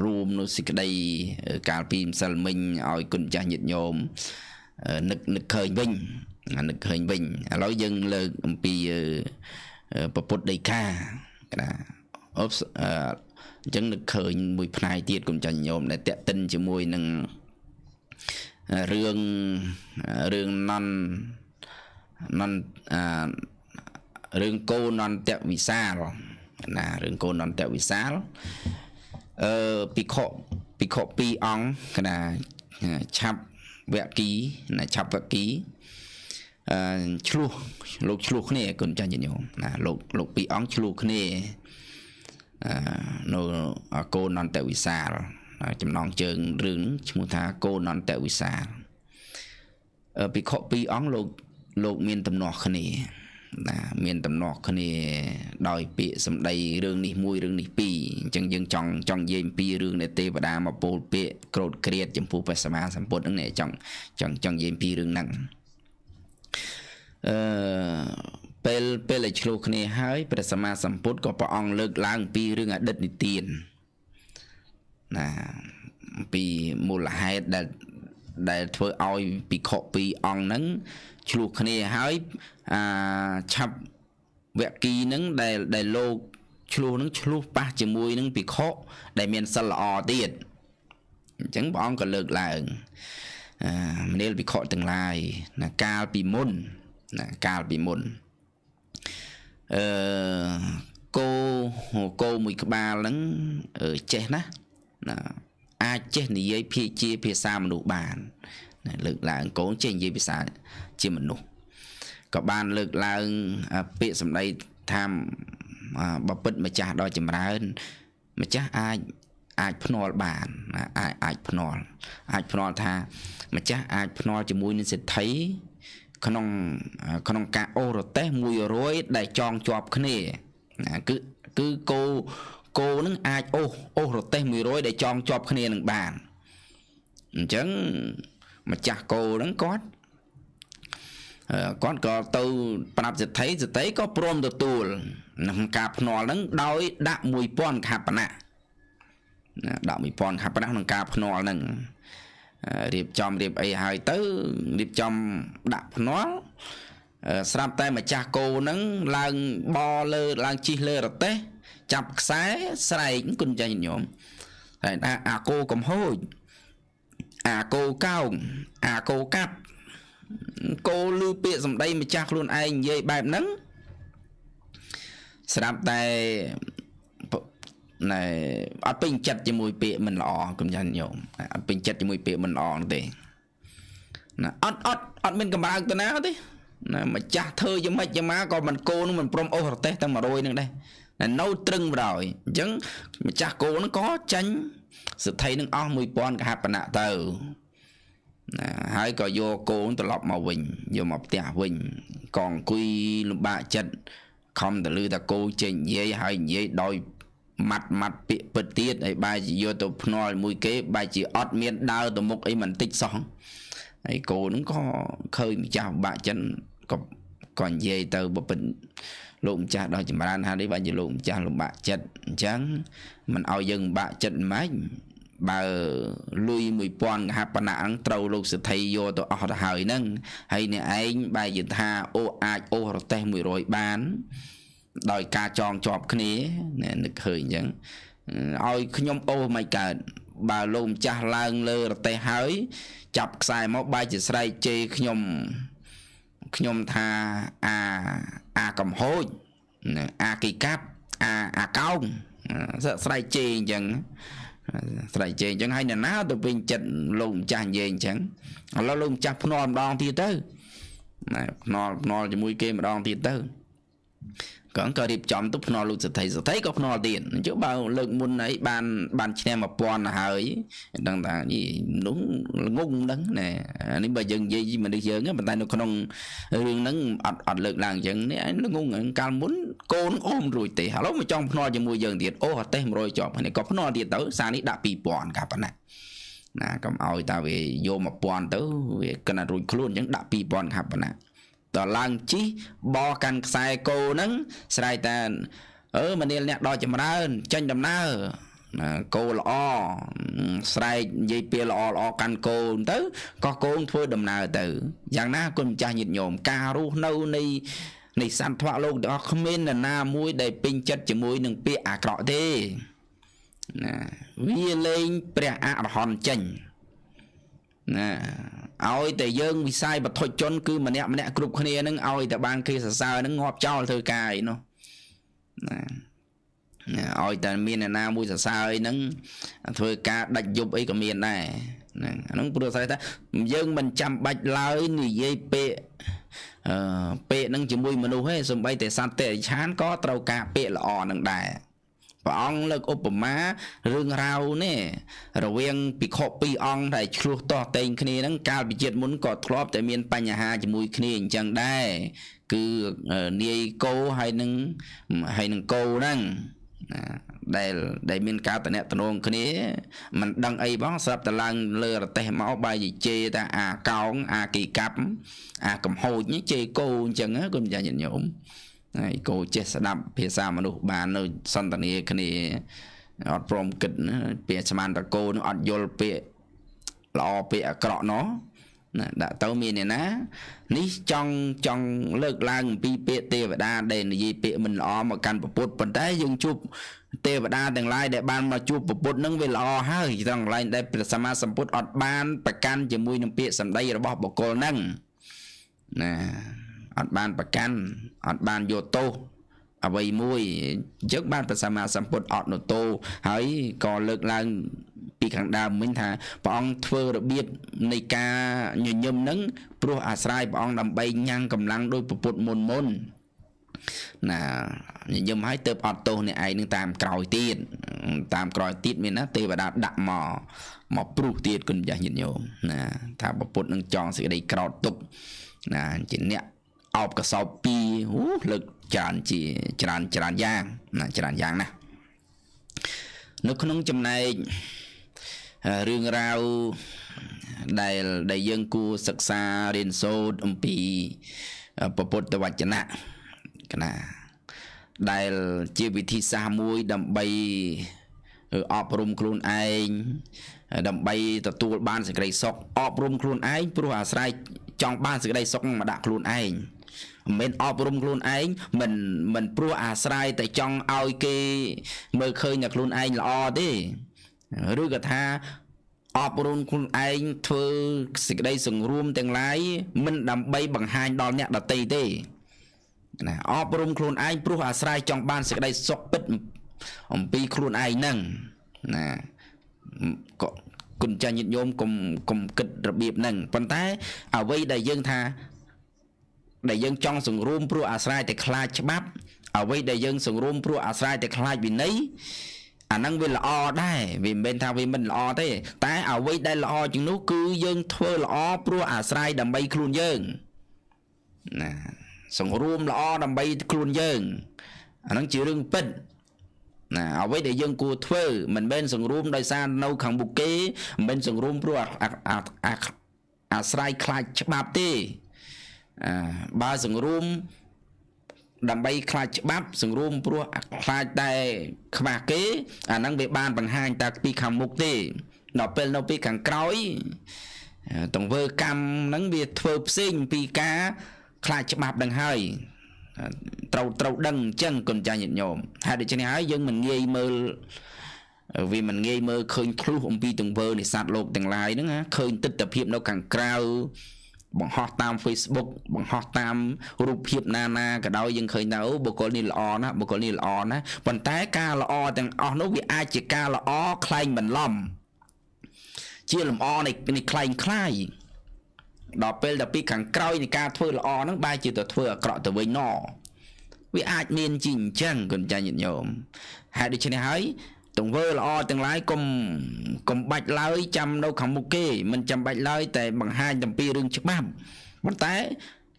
រួមនោះសេចក្តីកាលពីម្សិលមិញឲ្យគុណចាស់ញាតិញោមនឹកនឹកឃើញវិញនឹកឃើញវិញឥឡូវយើងលើកអំពីពពុទ្ធដីកាណាអូបអញ្ចឹងនឹកឃើញមួយ ផ្នែកទៀតគុំចាញ់ញោមដែលតេតិនជាមួយនឹងរឿងរឿងនន់នន់អរឿងកូនន្តវិសាលណារឿងកូនន្តវិសាលអឺភិក្ខុភិក្ខុ2អង្គគណាឆាប់វគីណាឆាប់វគីអឺឆ្លោះលោកឆ្លោះគ្នាគុណចាញ់ញោមណាលោកលោក2អង្គឆ្លោះគ្នាអឺនៅកូនន្តវិសាលចំណងជើងរឿងឈ្មោះថាកោនន្តវិសាលភិក្ខុពីរអង្គលោកលោក មានទំនាស់គ្នាណាមានទំនាស់គ្នាដោយពាក្យសម្ដីរឿងនេះមួយរឿងនេះពីរអញ្ចឹងយើងចង់ចង់និយាយអំពីរឿងនៃទេវតាមកពោលពាក្យក្រោតក្រៀតចំពោះព្រះសម្មាសម្ពុទ្ធហ្នឹងនេះចង់ចង់ចង់និយាយអំពីរឿងហ្នឹងអឺពេលពេលឆ្លោះគ្នាហើយព្រះសម្មាសម្ពុទ្ធក៏ព្រះអង្គលើកឡើងពីរឿងអតីតនិទានណាពីមូលហេតុដែលដែលធ្វើឲ្យភិក្ខុពីរអង្គហ្នឹង ឆ្លោះគ្នាហើយអាឆាប់វគ្គីហ្នឹង ដែលដែលលោកឆ្លោះហ្នឹងឆ្លោះប៉ះជាមួយនឹងភិក្ខុដែលមានសិលល្អទៀតអញ្ចឹងព្រះអង្គក៏លើកឡើងអាមនាលភិក្ខុទាំងឡាយណាកាលពីមុនណាកាលពីមុនអឺគោគោមួយក្បាលហ្នឹងចេះណាណាអាចចេះនិយាយភាជា ភាសាមនុស្សបានណាលើកឡើងកូនចេះនិយាយភាសាជាមនុស្សក៏បានលើកឡើងពាក្យសម្ដីថាបពិតម្ចាស់ដ៏ចម្រើន ម្ចាស់អាចអាចភ្នាល់បានអាចអាចភ្នាល់អាចភ្នាល់ថាម្ចាស់អាចភ្នាល់ជាមួយនឹងសិទ្ធិក្នុងក្នុងការអូររទេស100ដែលចងជាប់គ្នាគឺគឺគោគោនឹងអាចអូសអូសរទេស100ដែលចងជាប់គ្នានឹងបានអញ្ចឹងម្ចាស់គោនឹងគាត់គាត់ក៏ទៅប្រាប់សិទ្ធិសិទ្ធិក៏ព្រមទទួលក្នុងការភ្នាល់នឹងដោយដាក់1000ខបណៈដាក់1000ខបណៈក្នុងការភ្នាល់នឹងរៀបចំរៀបអីហើយទៅរៀបចំដាក់ភ្នាល់ស្រាប់តែម្ចាស់គោនឹងឡើងបលើឡើងជិះលើរទេះចាប់ខ្សែស្រែកគុណចាញញោមហើយថាអាគោកំហូចអាគោកោងអាគោកាប់គោលឺពាក្យសម្ដីម្ចាស់ខ្លួនឯងនិយាយបែបហ្នឹងស្រាប់តែណែអត់ពេញចិត្តជាមួយពាក្យមិនល្អគុំចាញញោមអត់ពេញចិត្តជាមួយពាក្យមិនល្អទេណាអត់អត់អត់មានកម្រើកទៅណាទេណាម្ចាស់ធ្វើយ៉ាងម៉េចយ៉ាងម៉ាក៏មិនគោនឹងមិនព្រមអូសរទេសតែ100នឹងដែរនៅត្រឹងបណ្ដោយអញ្ចឹងម្ចាស់គោនឹងក៏ចាញ់សិទ្ធិនឹងអស់1000កហបណៈទៅណាហើយក៏យកគោត្រឡប់មកវិញយកមកផ្ទះវិញកងអង្គុយលំបាកចិត្តខំទៅលឺតាគោចេញនិយាយហើយនិយាយដោយម៉ាត់ម៉ាត់ពាកពិតទៀតហើយបែរជាយកទៅភ្នាល់មួយគេបែរជាអត់មានដើរទៅមុខអីមិនតិចសោះហើយគោនឹងក៏ឃើញម្ចាស់បាក់ចិនក៏គាត់និយាយទៅបពិនលោកម្ចាស់ដល់ចម្រើនហើយនេះបើជាលោកម្ចាស់លំបាកចិត្តអញ្ចឹងមិនឲ្យយើងលំបាកចិត្តម៉េចបើលុយ1000កហបណៈហ្នឹងត្រូវលោកសិទ្ធិយកទៅអស់ទៅហើយហ្នឹងហើយអ្នកឯងបែរជាថាអូអាចអូរទេស100បាន ដោយការចងជាប់គ្នានឹកឃើញអញ្ចឹងឲ្យខ្ញុំអូមិនកើតបើលោកម្ចាស់ឡើងលើរទេសហើយចាប់ខ្សែមកបែរជាស្រែកជេរខ្ញុំខ្ញុំថាអាអាកំហូចអាគីកាប់អាអាកោងស្រ័យជេអញ្ចឹង ស្រ័យជេអញ្ចឹងហើយអ្នកណាទៅវិញចិត្តលោកម្ចាស់និយាយអញ្ចឹងឥឡូវលោកម្ចាស់ភ្នាល់ម្ដងទៀតទៅណាភ្នាល់ភ្នាល់ជាមួយគេម្ដងទៀតទៅក៏ក៏រៀបចំទៅភ្នាល់លោកសិទ្ធិសិទ្ធិក៏ភ្នាល់ទៀតអញ្ចឹងបើលើកមុនអីបាន បានឆ្នាំ1000ហើយដឹងថានេះមនុស្សល្ងងហ្នឹងណែអានេះបើយើងនិយាយមនុស្សយើងប៉ុន្តែនៅក្នុងរឿងហ្នឹងអត់អត់លើកឡើងអញ្ចឹងនេះឯងល្ងងកាលមុនកូនអូមរួចទេឥឡូវមកចង់ភ្នាល់ជាមួយយើងទៀតអូអទេស100ជាប់នេះក៏ភ្នាល់ទៀតទៅសារនេះដាក់2000កាប៉ុណ្ណាណាកុំឲ្យតាវាយក1000ទៅវាគិតថារួចខ្លួនអញ្ចឹងដាក់2000កាប៉ុណ្ណាដល់ឡើងជីបកាន់ខ្សែគោហ្នឹងស្រែកតែអឺមនាលអ្នកដល់ចម្រើនចេញដំណើរគោល្អស្រែកនិយាយពាក្យល្អល្អកាន់គោទៅក៏គោធ្វើដំណើរទៅយ៉ាងណាគុណម្ចាស់ញាតិញោមការរស់នៅនៃនៃសន្តិភាពលោកទាំងអស់គ្មាននរណាមួយដែលពេញចិត្តជាមួយនឹងពាក្យអាក្រក់ទេណាវាលែងព្រះអរហន្តចេញណាឲ្យតែយើងវិស័យបឋិជនគឺម្នាក់ម្នាក់គ្រប់គ្នានឹងឲ្យតែបានគេសរសើរនឹងងាប់ចោលធ្វើការឯនោះណាឲ្យតែមានអ្នកណាមួយសរសើរអីហ្នឹងធ្វើការដាច់យប់អីក៏មានដែរហ្នឹងអាហ្នឹងព្រោះថាយើងមិនចាំបាច់ឡើយនិយាយពាក្យអឺពាក្យហ្នឹងជាមួយមនុស្សទេសំបីតែសត្វតិឆានក៏ត្រូវការពាក្យល្អនឹងដែរព្រះអង្គលើកឧបមារឿងរ៉ាវនេះ រវាងភិក្ខុពីរអង្គដែលឆ្លោះតោះតែងគ្នាហ្នឹងកាលពីជាតិមុនក៏ធ្លាប់តែមានបញ្ហាជាមួយគ្នាអញ្ចឹងដែរគឺនាយកោហើយនឹងហើយនឹងកោហ្នឹងដែលដែលមាន ការតំណតងគ្នាមិនដឹងអីបងស្រាប់តែឡើងលើរទេសមកបាយជជេតា អាកោងអាគីកាប់អាកំហូចជេកោអញ្ចឹងគុំចាញាតិញោមហើយកោចេះស្ដាប់ភាសាមនុស្សបាននៅសន្តានាគ្នាអត់ព្រមគិតពាក្យស្មានតកោនឹងអត់យល់ពាក្យល្អពាក្យអាក្រក់ណោះណាដាក់ទៅមានអ្នកណា នេះចង់ចង់លើកឡើងអំពីពាក្យទេវតាដែលនិយាយពាក្យមិនល្អមកកាន់ពពុទ្ធប៉ុន្តែយើងជួបទេវតាទាំងឡាយដែលបានមកជួបពពុទ្ធនឹងវាល្អហើយត្រង់កន្លែងដែលព្រះសម្មាសម្ពុទ្ធអត់បានប្រកាន់ជាមួយនឹងពាក្យសម្ដីរបស់បុគ្គលហ្នឹងណាអត់បានប្រកាន់អត់បានយកទោសអ្វីមួយយើងបានព្រះសម្មាសម្ពុទ្ធអត់នតោហើយក៏លើកឡើងពីខាងដើមមិញថាព្រះអង្គធ្វើរបៀបនៃការញញឹមនឹងព្រោះអាស្រ័យព្រះអង្គដើម្បីញ៉ាំងកម្លាំងដោយពុទ្ធមុនមុនណាញញឹមហើយទៅអត់ទោសអ្នកឯងនឹងតាមក្រោយទៀតតាមក្រោយទៀតមានណា ទេវតាដាក់មកមកព្រុសទៀតគុណម្ចាស់ញាតិញោមណា ថាពុទ្ធនឹងចងសេចក្តីក្រោតទុកណាជាអ្នកអោបកសោបពីអូលើកច្រើនជាច្រើនច្រើនយ៉ាងណាច្រើនយ៉ាងណានៅក្នុងចំណែករឿងរ៉ាវដែលដែលយើងគួរសិក្សារៀនសូត្រអំពីពុទ្ធវចនកណាដែលជាវិធីសាស្ត្រមួយដើម្បីអប់រំខ្លួនឯងដើម្បីទទួលបានសេចក្តីសុខអប់រំខ្លួនឯងព្រោះអាស្រ័យចង់បានសេចក្តីសុខមកដាក់ខ្លួនឯងមិនអប់រំខ្លួនឯងមិនមិនព្រោះអាស្រ័យតែចង់ឲ្យគេមើលឃើញតែខ្លួនឯងល្អទេឬក៏ថាអប់រំខ្លួនឯងធ្វើសេចក្តីសង្រួមទាំងឡាយមិនដើម្បីបង្ហាញដល់អ្នកដទៃទេណាអប់រំខ្លួនឯងព្រោះអាស្រ័យចង់បានសេចក្តីសុខពិតអំពីខ្លួនឯងហ្នឹងណាក៏គុណចាញ់ញាតិញោមកុំកុំគិតរបៀបហ្នឹងប៉ុន្តែ អ្វីដែលយើងថាដែលយើងចង់សង្រួមព្រោះអាស្រ័យតែខ្លាចច្បាប់អ្វីដែលយើងសង្រួមព្រោះអាស្រ័យតែខ្លាចវិន័យអានឹងវាល្អដែរវាមិនមែនថាវាមិនល្អទេតែអ្វីដែលល្អជាងនោះ គឺយើងធ្វើល្អព្រោះអាស្រ័យដើម្បីខ្លួនយើងណាសង្រួមល្អដើម្បីខ្លួនយើងអានឹងជារឿងពិតណាអ្វីដែលយើងគួរធ្វើមិនមែនសង្រួមដោយសារនៅខាងមុខគេ មិនមែនសង្រួមព្រោះអាស្រ័យខ្លាចច្បាប់ទេបើសង្រួមដើម្បី ខ្លាចច្បាប់សង្រួមព្រោះខ្លាចតែខ្វះគេអាហ្នឹងវាបានបង្ហាញតែពីខាងមុខទេដល់ពេលនៅពីខាងក្រោយតង្វើកម្មហ្នឹងវាធ្វើផ្សេងពីការខ្លាចច្បាប់នឹងហើយ ត្រូវត្រូវ ដឹងអញ្ចឹងកូនចាញាតិញោមហើយដូច្នេះហើយយើងមិនងាយមើលវាមិនងាយមើលឃើញធ្លុះអំពីទង្វើនៃសត្វលោកទាំងឡាយហ្នឹងឃើញទស្សនវិជ្ជានៅខាងក្រៅបង្ហោះតាម Facebook បង្ហោះតាមរូបភាព ណាណាក៏ដោយយើងឃើញថាអូបុគ្គលនេះល្អណាស់បុគ្គលនេះល្អណាស់ប៉ុន្តែការល្អទាំងអស់នោះវាអាចជាការល្អคล้ายបន្លំ ជាលំអនៃនេះคล้ายคล้ายដល់ពេលដល់ពីខាងក្រោយនៃការធ្វើល្អហ្នឹងបែរជាទៅធ្វើអាក្រក់ទៅវិញណវាអាចមានជាអញ្ចឹងគុណចាញាតិញោមហេតុដូច្នេះហើយទង្វើល្អទាំងឡាយកុំកុំបាច់ឡើយចាំនៅខាងមុខគេមិនចាំបាច់ឡើយតែបង្ហាញអំពីរឿងច្បាប់ប៉ុន្តែ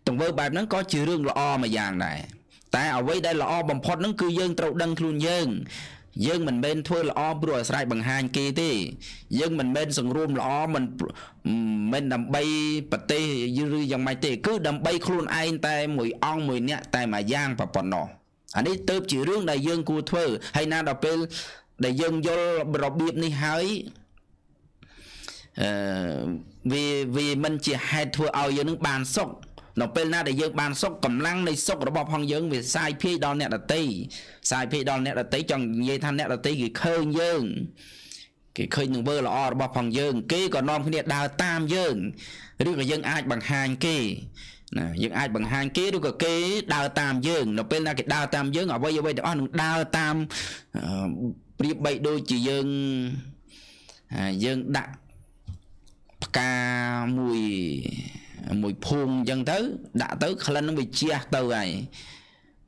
ទង្វើបែបហ្នឹងក៏ជារឿងល្អមួយយ៉ាងដែរតែអ្វីដែលល្អបំផុតហ្នឹងគឺយើងត្រូវដឹងខ្លួនយើងយើងមិនមែនធ្វើល្អព្រោះអាស្រ័យបង្ហាញគេទេយើងមិនមែនសង្រួមល្អមិនមិនដើម្បីប្រទេសឬយ៉ាងម៉េចទេ គឺដើម្បីខ្លួនឯងតែមួយអង្គមួយអ្នកតែមួយយ៉ាងប៉ុណ្ណោះអានេះទៅជារឿងដែលយើងគួរធ្វើហើយណាដល់ពេលដែលយើងយល់របៀបនេះហើយអឺវាវាមិនជាហេតុធ្វើឲ្យយើងនឹងបានសុខនៅពេលណាដែលយើងបានសុខកម្លាំងនៃសុខរបស់ផងយើងវាសាយភាយដល់អ្នកដតីសាយភាយដល់អ្នកដតីចង់និយាយថាអ្នកដតីគេឃើញយើងគេឃើញនឹងវើល្អរបស់ផងយើងគេក៏នាំគ្នាដើរតាមយើងឬក៏យើងអាចបង្ហាញគេណាយើងអាចបង្ហាញគេឬក៏គេដើរតាមយើងនៅពេលណាគេដើរតាមយើងអ្វីអ្វីទាំងអស់នឹងដើរតាមប្រៀបបីដូចជាយើងយើងដាក់ផ្កាមួយមួយភូមិអញ្ចឹងទៅដាក់ទៅក្លិននឹងវាជះទៅហើយ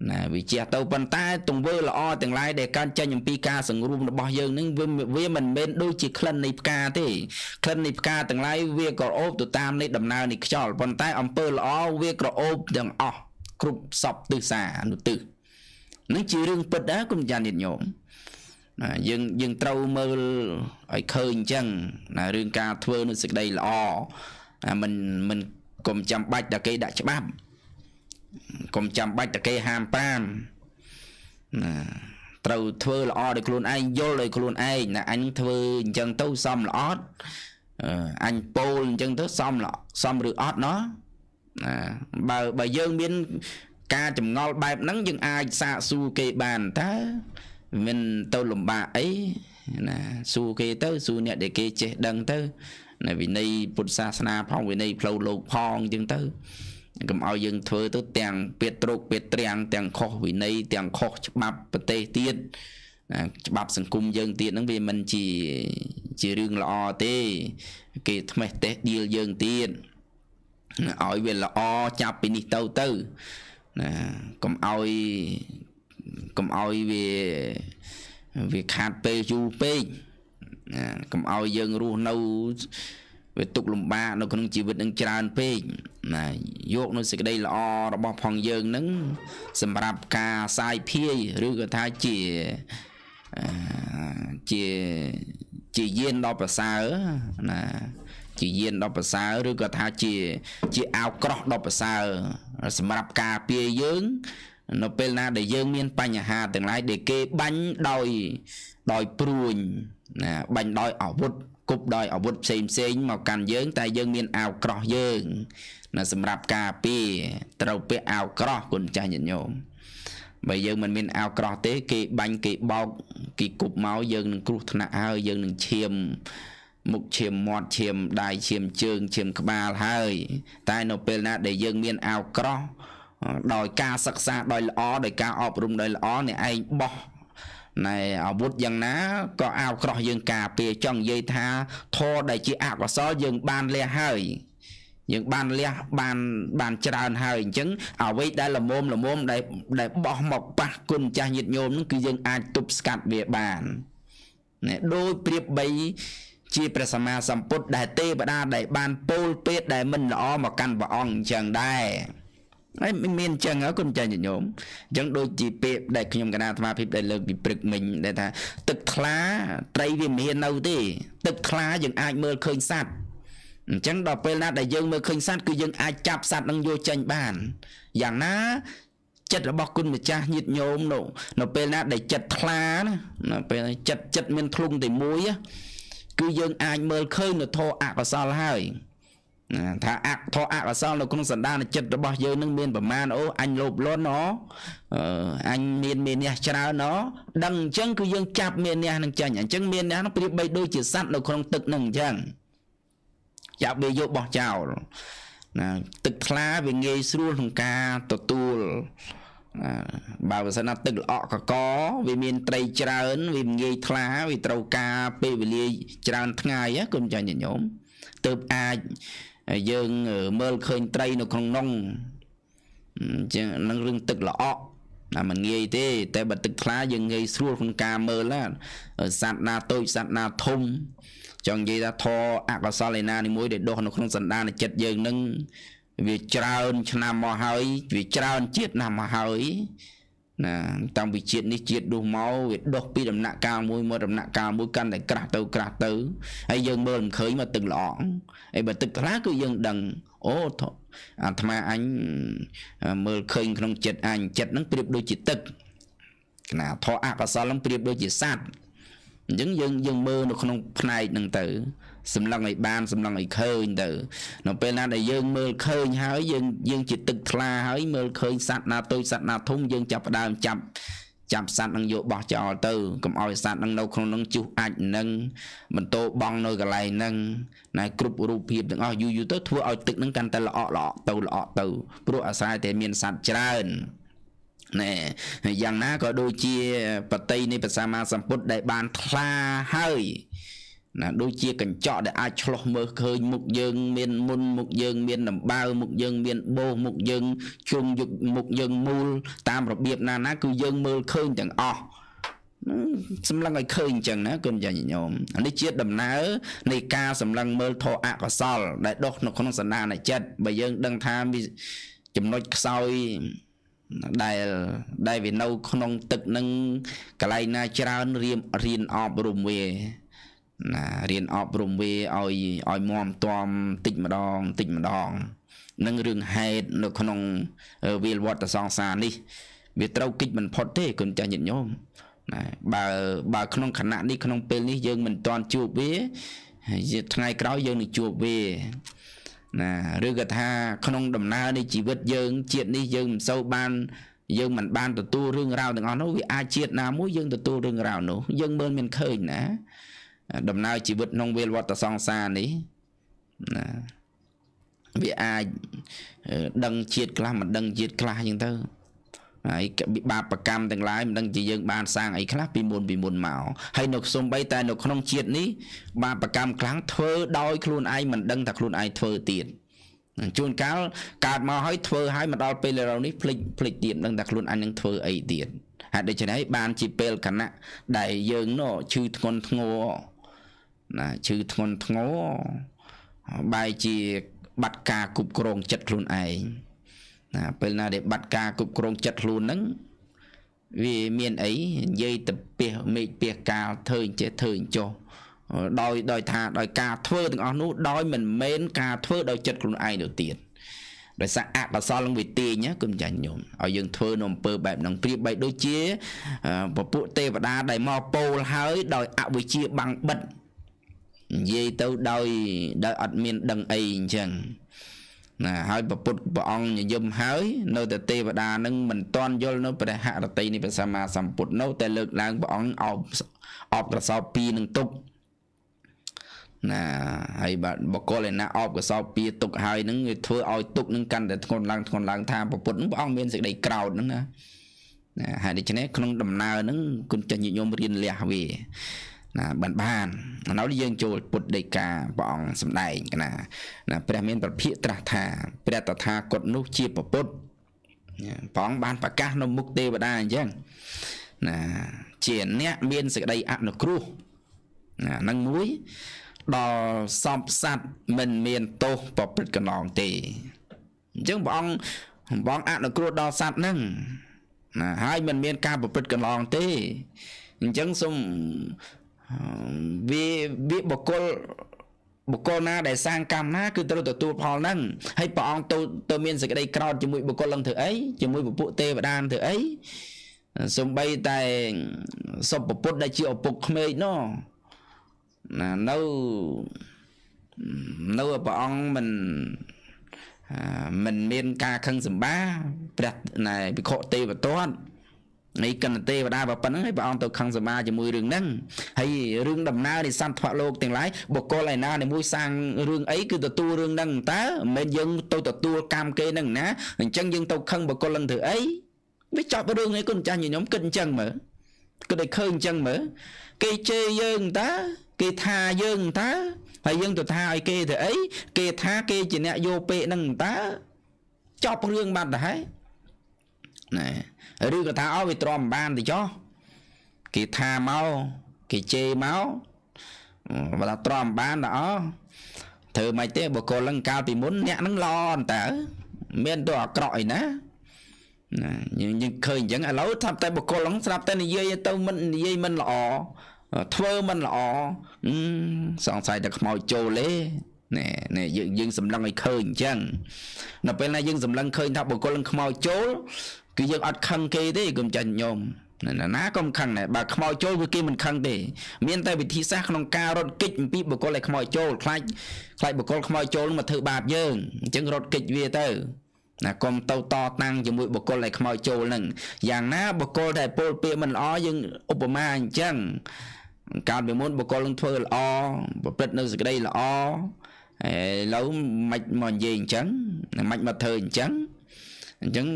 ណាវាជាទៅប៉ុន្តែទង្វើល្អទាំងឡាយដែលកើតចេញអំពីការសង្រួមរបស់យើងនឹងវាមិនមែនដូចជាក្លិននៃផ្កាទេក្លិននៃផ្កាទាំងឡាយវាក្រអូបទៅតាមនៃដំណើរនៃខ្យល់ប៉ុន្តែ អំពើល្អវាក្រអូបទាំងអស់គ្រប់សពទិសាអនុទិសនឹងជារឿងពិតដែរគុំចានញាតិញោមណាយើងយើងត្រូវមើលឲ្យឃើញអញ្ចឹងណារឿងការធ្វើនឹងសេចក្តីល្អមិនមិនកុំចាំបាច់តែគេដាក់ច្បាប់កុំចាំបាច់តែគេហាមប្រាមណាត្រូវធ្វើល្អដោយខ្លួនឯងយល់ដោយខ្លួនឯងណាអញធ្វើអញ្ចឹងទៅសមល្អអត់អញពោលអញ្ចឹងទៅសមសមឬអត់ណោះណាបើបើយើងមានការចម្ងល់បែបហ្នឹងយើងអាចសាកសួរគេបានតើមានទៅលំបាកអីណាសួរគេទៅសួរអ្នកដែលគេចេះដឹងទៅនៅវិន័យពុទ្ធសាសនាផង វិន័យផ្លូវលោកផងអញ្ចឹងទៅកុំឲ្យយើងធ្វើទៅទាំងពាក្យត្រកពាក្យត្រាំងទាំងខុសវិន័យទាំងខុសច្បាប់ប្រទេសទៀតច្បាប់ សង្គមយើងទៀតហ្នឹងវាមិនជាជារឿងល្អទេគេថ្មេះតេះឌីលយើងទៀតឲ្យវាល្អចាប់ពីនេះទៅទៅណាកុំឲ្យកុំឲ្យវាវាខាតពេលយូរពេកកុំឲ្យយើងរស់នៅវាទុកលំបាកនៅក្នុងជីវិតនឹងច្រើនពេកណាយកនៅសេចក្តីល្អរបស់ផងយើងនឹងសម្រាប់ការសាយភាយឬក៏ថាជាជាជាយានដល់ប្រសើរណាជាយានដល់ប្រសើរឬក៏ថាជា ជាអាវក្រោះដល់ប្រសើរសម្រាប់ការពារយើង នៅ ពេលណាដែលយើងមានបញ្ហាទាំងឡាយដែលគេបាញ់ដោយដោយព្រួញណាបាញ់ដោយអាវុធគប់ដោយអាវុធផ្សេងផ្សេងមកកាន់យើងតែយើងមានអាវក្រោះយើងណាសម្រាប់ការពារត្រូវពាក់អាវក្រោះគុណចាស់ញាតិញោមបើយើងមិនមានអាវក្រោះទេគេបាញ់គេបោកគេគប់មកយើងនឹងគ្រោះថ្នាក់ហើយយើងនឹងឈាមមុខឈាមមាត់ឈាមដៃឈាមជើងឈាមក្បាលហើយ តែនៅពេលណាដែលយើងមានអាវក្រោះដោយការសិក្សាដោយល្អដោយការអប់រំដោយល្អអ្នកឯងបោះណែអាវុធយ៉ាងណាក៏អាវក្រោះយើងការពារចង់និយាយថាធរដែលជាអកុសលយើងបានលះហើយយើងបានលះបានបានច្រើនហើយអញ្ចឹងអ្វីដែលលមមលមមដែលដែលបោះមកប៉ះគុណចាស់ញាតញោមនឹងគឺយើងអាចទប់ស្កាត់វាបានណែដោយប្រៀបបី ជាព្រះសម្មាសម្ពុទ្ធដែលទេវតាដែលបានពោលពេតដែលមិនល្អមកកាន់ព្រះអង្គអញ្ចឹងដែរហើយមិនមានអញ្ចឹងហ៎គុណចាញ់ញោមអញ្ចឹងដូចជាពាក្យដែលខ្ញុំកណាអាត្មាភាពដែលលើកពីព្រឹកមិញដែលថាទឹកថ្លាត្រីវាមាននៅទេ ទឹកថ្លាយើងអាចមើលឃើញសត្វអញ្ចឹងដល់ពេលណាដែលយើងមើលឃើញសត្វគឺយើងអាចចាប់សត្វនឹងយកចេញបានយ៉ាងណា ចិត្តរបស់គុណម្ចាស់ញាតញោមនោះនៅពេលណាដែលចិត្តថ្លាណានៅពេលចិត្តចិត្តមានធ្លុងតែមួយ គឺយើងអាចមើលឃើញនៅធរអកុសលហើយថាអធអកសលនៅក្នុងសន្តានចិត្តរបស់យើងនឹងមានប្រមាណអូអញលោភលន់ណអញមានមានះច្រើនណដឹងអញ្ចឹងគឺយើងចាប់មានះនឹងចាញ់អញ្ចឹងមានះនឹងប្រៀបបីដូចជាសត្វនៅក្នុងទឹកនឹងអញ្ចឹងចាប់វាយកបោះចោលណាទឹកថ្លាវាងាយស្រួលក្នុងការទទួលបើបើសិនណាទឹកល្អកកវាមានត្រីច្រើនវាងាយថ្លាវាត្រូវការពេលវេលាច្រើនថ្ងៃគុំចាញ់ញោមទើបអាចយើងមើលឃើញត្រីនៅក្នុងនងចឹងនឹងរឿងទឹកល្អក់ណាមិនងាយទេតែបើទឹកថ្លាយើងងាយស្រួលក្នុងការមើលណាសត្វណាតូចសត្វណាធំ ចង់និយាយថាធរអកុសលឯណានីមួយដែលដុះនៅក្នុងសន្តានចិត្តយើងនឹងវាច្រើនឆ្នាំមកហើយ វាច្រើនជាតិណាស់មកហើយណាតាំងពីជាតិនេះជាតិដុះមកវាដុះពីដំណាក់កាលមួយមកដំណាក់កាលមួយកាន់តែក្រាស់ទៅក្រាស់ទៅហើយយើងមើលមិនឃើញមកទឹកល្អហើយបើទឹកខ្លះគឺយើងដឹងអូអាត្មាអញមើលឃើញក្នុងចិត្តអញចិត្តហ្នឹងប្រៀបដូចជាទឹកណាធរអកុសលហ្នឹងប្រៀបដូចជាសัตว์អញ្ចឹងយើងយើងមើលនៅក្នុងផ្នែកហ្នឹងទៅសម្លឹងឲ្យបានសម្លឹងឲ្យឃើញទៅនៅពេលណាដែលយើងមើលឃើញហើយយើងយើងជាទឹកថ្លាហើយមើលឃើញសត្វណាតូចសត្វណាធំយើងចាប់ផ្ដើមចាប់ចាប់សัตว์នឹងយកបោះចោលទៅកុំឲ្យសัตว์នឹងនៅក្នុងនឹងជុះអាចនឹងបន្តបងនៅកន្លែងហ្នឹងណែគ្រប់រូបភាពទាំងអស់យូរយូរទៅធ្វើឲ្យទឹកនឹងកាន់តែល្អល្អទៅល្អទៅ ព្រោះអាស្រ័យតែមានសัตว์ច្រើនណែយ៉ាងណាក៏ដូចជាបតីនៃព្រះសម្មាសម្ពុទ្ធដែលបានថ្លាហើយណាដូចជាកញ្ចក់ដែលអាចឆ្លោះមើលឃើញ មុខយើង មានមុនមុខយើងមានដំបៅមុខយើងមានបោសមុខយើងជុំយុគមុខយើងមូល តាមរបៀបណាណាគឺយើងមើលឃើញទាំងអស់សម្លឹងឲ្យឃើញអញ្ចឹងណាគុណចាញញោមនេះជាដំណើរនៃការសម្លឹងមើលធោអកុសល ដែលដុះនៅក្នុងសន្តានចិត្តបើយើងដឹងថាមានចំណុចខ្សោយដែលដែលវានៅក្នុងទឹកនឹងកន្លែងណាច្រើនរៀមរៀនអប់រំវាណារៀនអប់រំវាឲ្យឲ្យមមតមតិចម្ដងតិចម្ដងនឹងរឿងហេតុនៅក្នុងវាលវត្តសង្សារនេះ វាត្រូវគិតមិនផុតទេគុណចាស់ញាតិញោមណាបើបើក្នុងខណៈនេះក្នុងពេលនេះយើងមិនទាន់ជួបវាថ្ងៃក្រោយយើងនឹងជួបវាណាឬក៏ថា ក្នុង ដំណើរនៃជីវិតយើង ជាតិនេះយើងមិនសូវបាន យើងមិនបានទទួលរឿងរ៉ាវទាំងអស់នោះវាអាចជាតិណាមួយយើងទទួលរឿងរ៉ាវនោះយើងមើលមិនឃើញណាដំណើរជីវិតក្នុងវាលវត្តសង្សារនេះណាវាអាចដឹងជាតិខ្លះមិនដឹងជាតិខ្លះអញ្ចឹងទៅហើយបាបកម្មទាំងឡាយមិនដឹងជាយើងបានសាងអីខ្លះពីមុនពីមុនមកហើយនៅខ្ញុំបីតែនៅក្នុងជាតិនេះបាបកម្មខ្លាំងធ្វើដោយខ្លួនឯងមិនដឹងថាខ្លួនឯងធ្វើទៀតជួនកាលកើតមកហើយធ្វើហើយមកដល់ពេលឥឡូវនេះភ្លេចភ្លេចទៀតដឹងថាខ្លួនអញនឹងធ្វើអីទៀតហើយដូច្នេះបានជាពេលគណៈដែលយើងនោះឈឺធ្ងន់ធ្ងរណាឈឺធ្ងន់ធ្ងរបែរជាបាត់ការគ្រប់គ្រងចិត្តខ្លួនឯងណាពេលណាដែលបាត់ការគ្រប់គ្រងចិត្តខ្លួនហ្នឹងវាមានអីនិយាយទៅពះមេឃពះកាលធ្វើអញ្ចេះធ្វើអញ្ចោះដោយ ដោយថាដោយការធ្វើទាំងអស់នោះដោយ មិនមែនការធ្វើដោយចិត្តខ្លួនឯងទៅទៀតដោយសារអកុសលនឹងវិទាញគុំចាញោមឲ្យយើងធ្វើនៅអំពើបែបហ្នឹងប្រៀបបីដូចជាពពួកទេវតាដែលមកពោលហើយដោយអវិជ្ជាបាំងបិទ្ធនិយាយទៅដោយដោយអត់មានដឹងអីអញ្ចឹងណាហើយប្រពុតព្រះអង្គញយមហើយនៅតែទេវតានឹងមិនតន់យល់នៅព្រះហរតីនេះព្រះសម្មាសម្ពុទ្ធនៅតែលើកឡើងព្រះអង្គអោបអោបក្រសោបពីនឹងទុកណាហើយបាទបកលឯណាអោបកសោបពីទុកហើយនឹងវាធ្វើឲ្យទុកនឹងកាន់តែធ្ងន់ឡើង ធ្ងន់ឡើងថាប្រពុតព្រះអង្គមានសេចក្តីក្រោធហ្នឹងណាណាហើយដូច្នេះក្នុងដំណើរហ្នឹងគុណចាញញោមរៀនលះវាណាបានបានដល់យើង ចូល ពុទ្ធដីកាព្រះអង្គសម្ដែងណា ណា ព្រះមានប្រភិកត្រាស់ថា ព្រះតថាគតនោះជាពុទ្ធព្រះអង្គបានប្រកាសនៅមុខទេវតាអញ្ចឹងណា ជាអ្នកមានសេចក្តីអនុគ្រោះណានឹងមួយដល់សំស័តមិនមានទោសប្រព្រឹត្តកន្លងទេអញ្ចឹងព្រះអង្គព្រះអង្គអនុគ្រោះដល់សัตว์ហ្នឹងណាហើយមិនមានការប្រព្រឹត្តកន្លងទេអញ្ចឹងសូមវាវាបកុលបុគ្គលណាដែលសាងកម្មណាគឺត្រូវទទួលផលហ្នឹងហើយព្រះអង្គទៅទៅមានសេចក្តីក្រោធជាមួយបុគ្គលនឹងធ្វើអីជាមួយពពួកទេវតាធ្វើអីសំបីតែសុពពុទ្ធដែលជាឪពុកក្មេកនោះណានៅនៅព្រះអង្គមិនមិនមាន ការខឹងសម្បាព្រះណែភិក្ខុទេវតាត់នៃកណ្ដទេវតាបើប៉ុណ្្នឹងហើយព្រះអង្គទៅខឹងសម្មាជាមួយរឿងហ្នឹងហើយរឿងដំណើរនៃសន្តិភៈលោកទាំងឡាយបុគ្គលឯណានៃមួយសាងរឿងអីគឺទទួលរឿងហ្នឹងតើមិនមែនយើងទៅទទួលកម្មគេហ្នឹងណាអញ្ចឹងយើង ទៅខឹងបុគ្គលហ្នឹងធ្វើអីវាចប់រឿងឯងគុណចាស់ញញុំគិតអញ្ចឹងមើលគិតឲ្យឃើញអញ្ចឹងមើលគេជេរយើងតើគេថាយើងតើហើយយើងទៅថាឲ្យគេធ្វើអីគេថាគេជាអ្នកយកពេកហ្នឹងតើចប់រឿងបាត់ទៅហើយណែឬក៏ថាអោវាទ្រាំបានទៅចោះគេថាមកគេជេរមកបើថាទ្រាំបានដល់អោធ្វើមិនទេបុគ្គលហ្នឹងកាលពីមុនអ្នកហ្នឹងល្អតើមានទោះអាក្រក់អីណាណាយើងយើងឃើញអញ្ចឹងឥឡូវថាតែបុគ្គលហ្នឹងស្រាប់តែនិយាយទៅមិននិយាយមិនល្អធ្វើមិនល្អសង្ស័យតែខ្មោចចូលទេណែណែយើងយើងសម្លឹងឲ្យឃើញអញ្ចឹងដល់ពេលណាយើងសម្លឹងឃើញ ថាបុគ្គលនឹងខ្មោចចូលគឺយើងអត់ខឹងគេទេកុំចាញ់ញោមណាណាក៏មិនខឹងដែរបើខ្មោចចូលគឺគេមិនខឹងទេមានតែវិធីសាស្ត្រក្នុងការរត់គេចអំពីបុគ្គលដែលខ្មោចចូលខ្លាចខ្លាចបុគ្គលខ្មោចចូលមកធ្វើបាបយើងអញ្ចឹងរត់គេចវាទៅណាកុំទៅតតាំងជាមួយបុគ្គលដែលខ្មោចចូលនឹងយ៉ាងណាបុគ្គលដែលពោលពាក្យមិនល្អយើងឧបមាអញ្ចឹងកាលពីមុនបុគ្គលនឹងធ្វើល្អប្រព្រឹត្តនៅសេចក្តីល្អឥឡូវមិនមកនិយាយអញ្ចឹងមិនមកធ្វើអញ្ចឹងអញ្ចឹង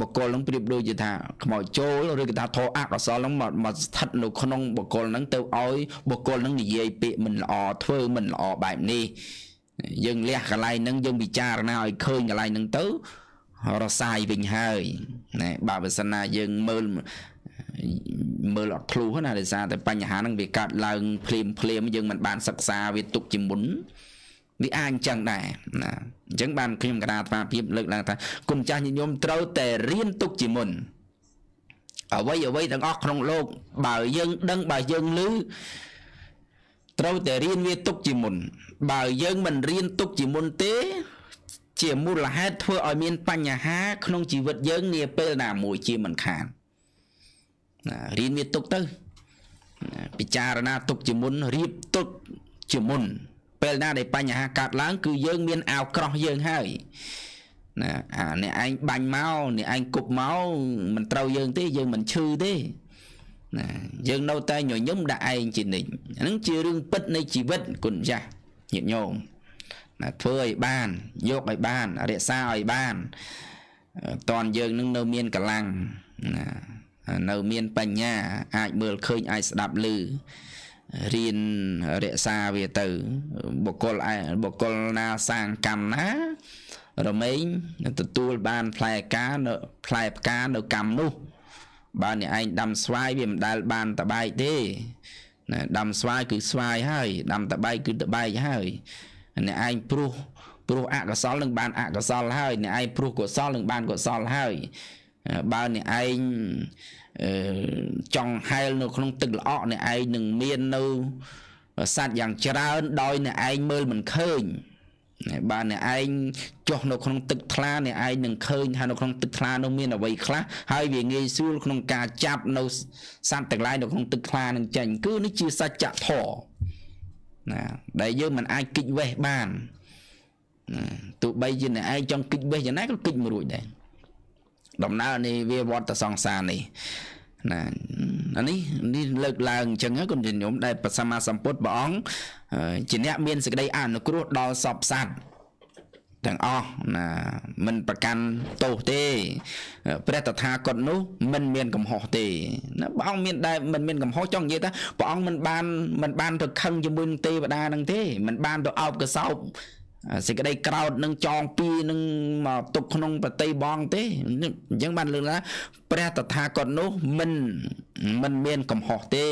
បកគលនឹងប្រៀបដូចជាថាខ្មោចចូលឬក៏ថាធរអកុសលនឹងមកស្ថិតនៅក្នុងបកគលនឹងទៅឲ្យបកគលនឹងនិយាយពាក្យមិនល្អធ្វើមិនល្អបែបនេះយើងលះកន្លែងនឹងយើងពិចារណាឲ្យឃើញកន្លែងនឹងទៅរសាយវិញហើយណែបើបើសិនណាយើងមើលមើលអត់ធ្លុះណាដោយសារតែបញ្ហាហ្នឹងវាកើតឡើងភ្លាមភ្លាមយើងមិនបានសិក្សាវាទុកជាមុនវាអាចអញ្ចឹងដែរណាអញ្ចឹងបានខ្ញុំកដាស្វាភាពលើកឡើងថាគុណចាស់ញញោមត្រូវតែរៀនទុកជាមុនអ្វីអ្វីទាំងអស់ក្នុងโลกបើយើងដឹងបើយើងឮត្រូវតែរៀនវាទុកជាមុនបើយើងមិនរៀនទុកជាមុនទេ ជាមូលហេតុធ្វើឲ្យមានបញ្ហា ក្នុងជីវិតយើងនាពេលណាមួយជាមិនខានណារៀនវាទុកទៅ ពិចារណាទុកជាមុនរៀបទុកជាមុនពេលណាដែលបញ្ហាកើតឡើង គឺយើងមានអាវក្រោះយើងហើយណាអាអ្នកឯងបាញ់មកអ្នកឯងគប់មកមិនត្រូវយើងទេយើងមិនឈឺទេណាយើងនៅតែញញឹមដាក់ឯងជានិច្ចហ្នឹងជារឿងពិតនៃជីវិតគុណម្ចាស់ញាតិញោមណាធ្វើឲ្យបានយកឲ្យបានរក្សាឲ្យបានតនយើងនឹងនៅមានកម្លាំងណានៅមានបញ្ញាអាចមើលឃើញអាចស្ដាប់ឮរៀនរក្សាវាទៅបុគ្គលបុគ្គលណាសាងកម្មណា រមែងទទួលបានផ្លែផ្កានៅ ផ្លែផ្កានៅកម្មនោះបើអ្នកឯងដាំស្វាយវាមិនដែលបានតបែកទេណាដាំស្វាយគឺស្វាយហើយដាំតបែកគឺតបែកហើយអ្នកឯងព្រោះព្រោះអកុសលនឹងបានអកុសលហើយអ្នកឯងព្រោះកុសលនឹងបានកុសលហើយបើអ្នកឯងចង់ហែលនៅក្នុងទឹកល្អក់អ្នកឯងនឹងមាននៅសัตว์យ៉ាងច្រើនដោយអ្នកឯងមើលមិនឃើញបាទអ្នកឯងចុះនៅក្នុងទឹកថ្លាអ្នកឯងនឹងឃើញថានៅក្នុងទឹកថ្លានោះមានអ្វីខ្លះហើយវាងាយស្រួលក្នុងការចាប់នៅសត្វទាំងឡាយនៅក្នុងទឹកថ្លានឹងចាញ់គឺនេះជាសច្ចធម៌ណាដែលយើងមិនអាចគិតវេះបានណាទោះបីជាអ្នកឯងចង់គិតវេះយ៉ាងណាក៏គិតមិនរួចដែរដំណើរនៃវាវត្តសង្សារនេះណាអានេះនេះលើកឡើងអញ្ចឹងគុណជំនុំដែលព្រះសម្មាសម្ពុទ្ធព្រះអង្គជាអ្នកមានសេចក្តីអនុគ្រោះដល់សពសត្វទាំងអស់ណាមិនប្រកាន់ទោសទេព្រះតថាគតនោះមិនមានកំហុសទេណាព្រះអង្គមានដែរមិនមានកំហុសចង់និយាយថាព្រះអង្គមិនបានមិនបានទៅខឹងជាមួយនឹងទេវតានឹងទេមិនបានទៅអោបកសោបសេចក្តីក្រោតនឹងចងពីនឹងមកទុកក្នុង ប្រតិបង ទេអញ្ចឹងបានលើកថាព្រះតថាគតនោះ មិនមិនមានកំហុសទេ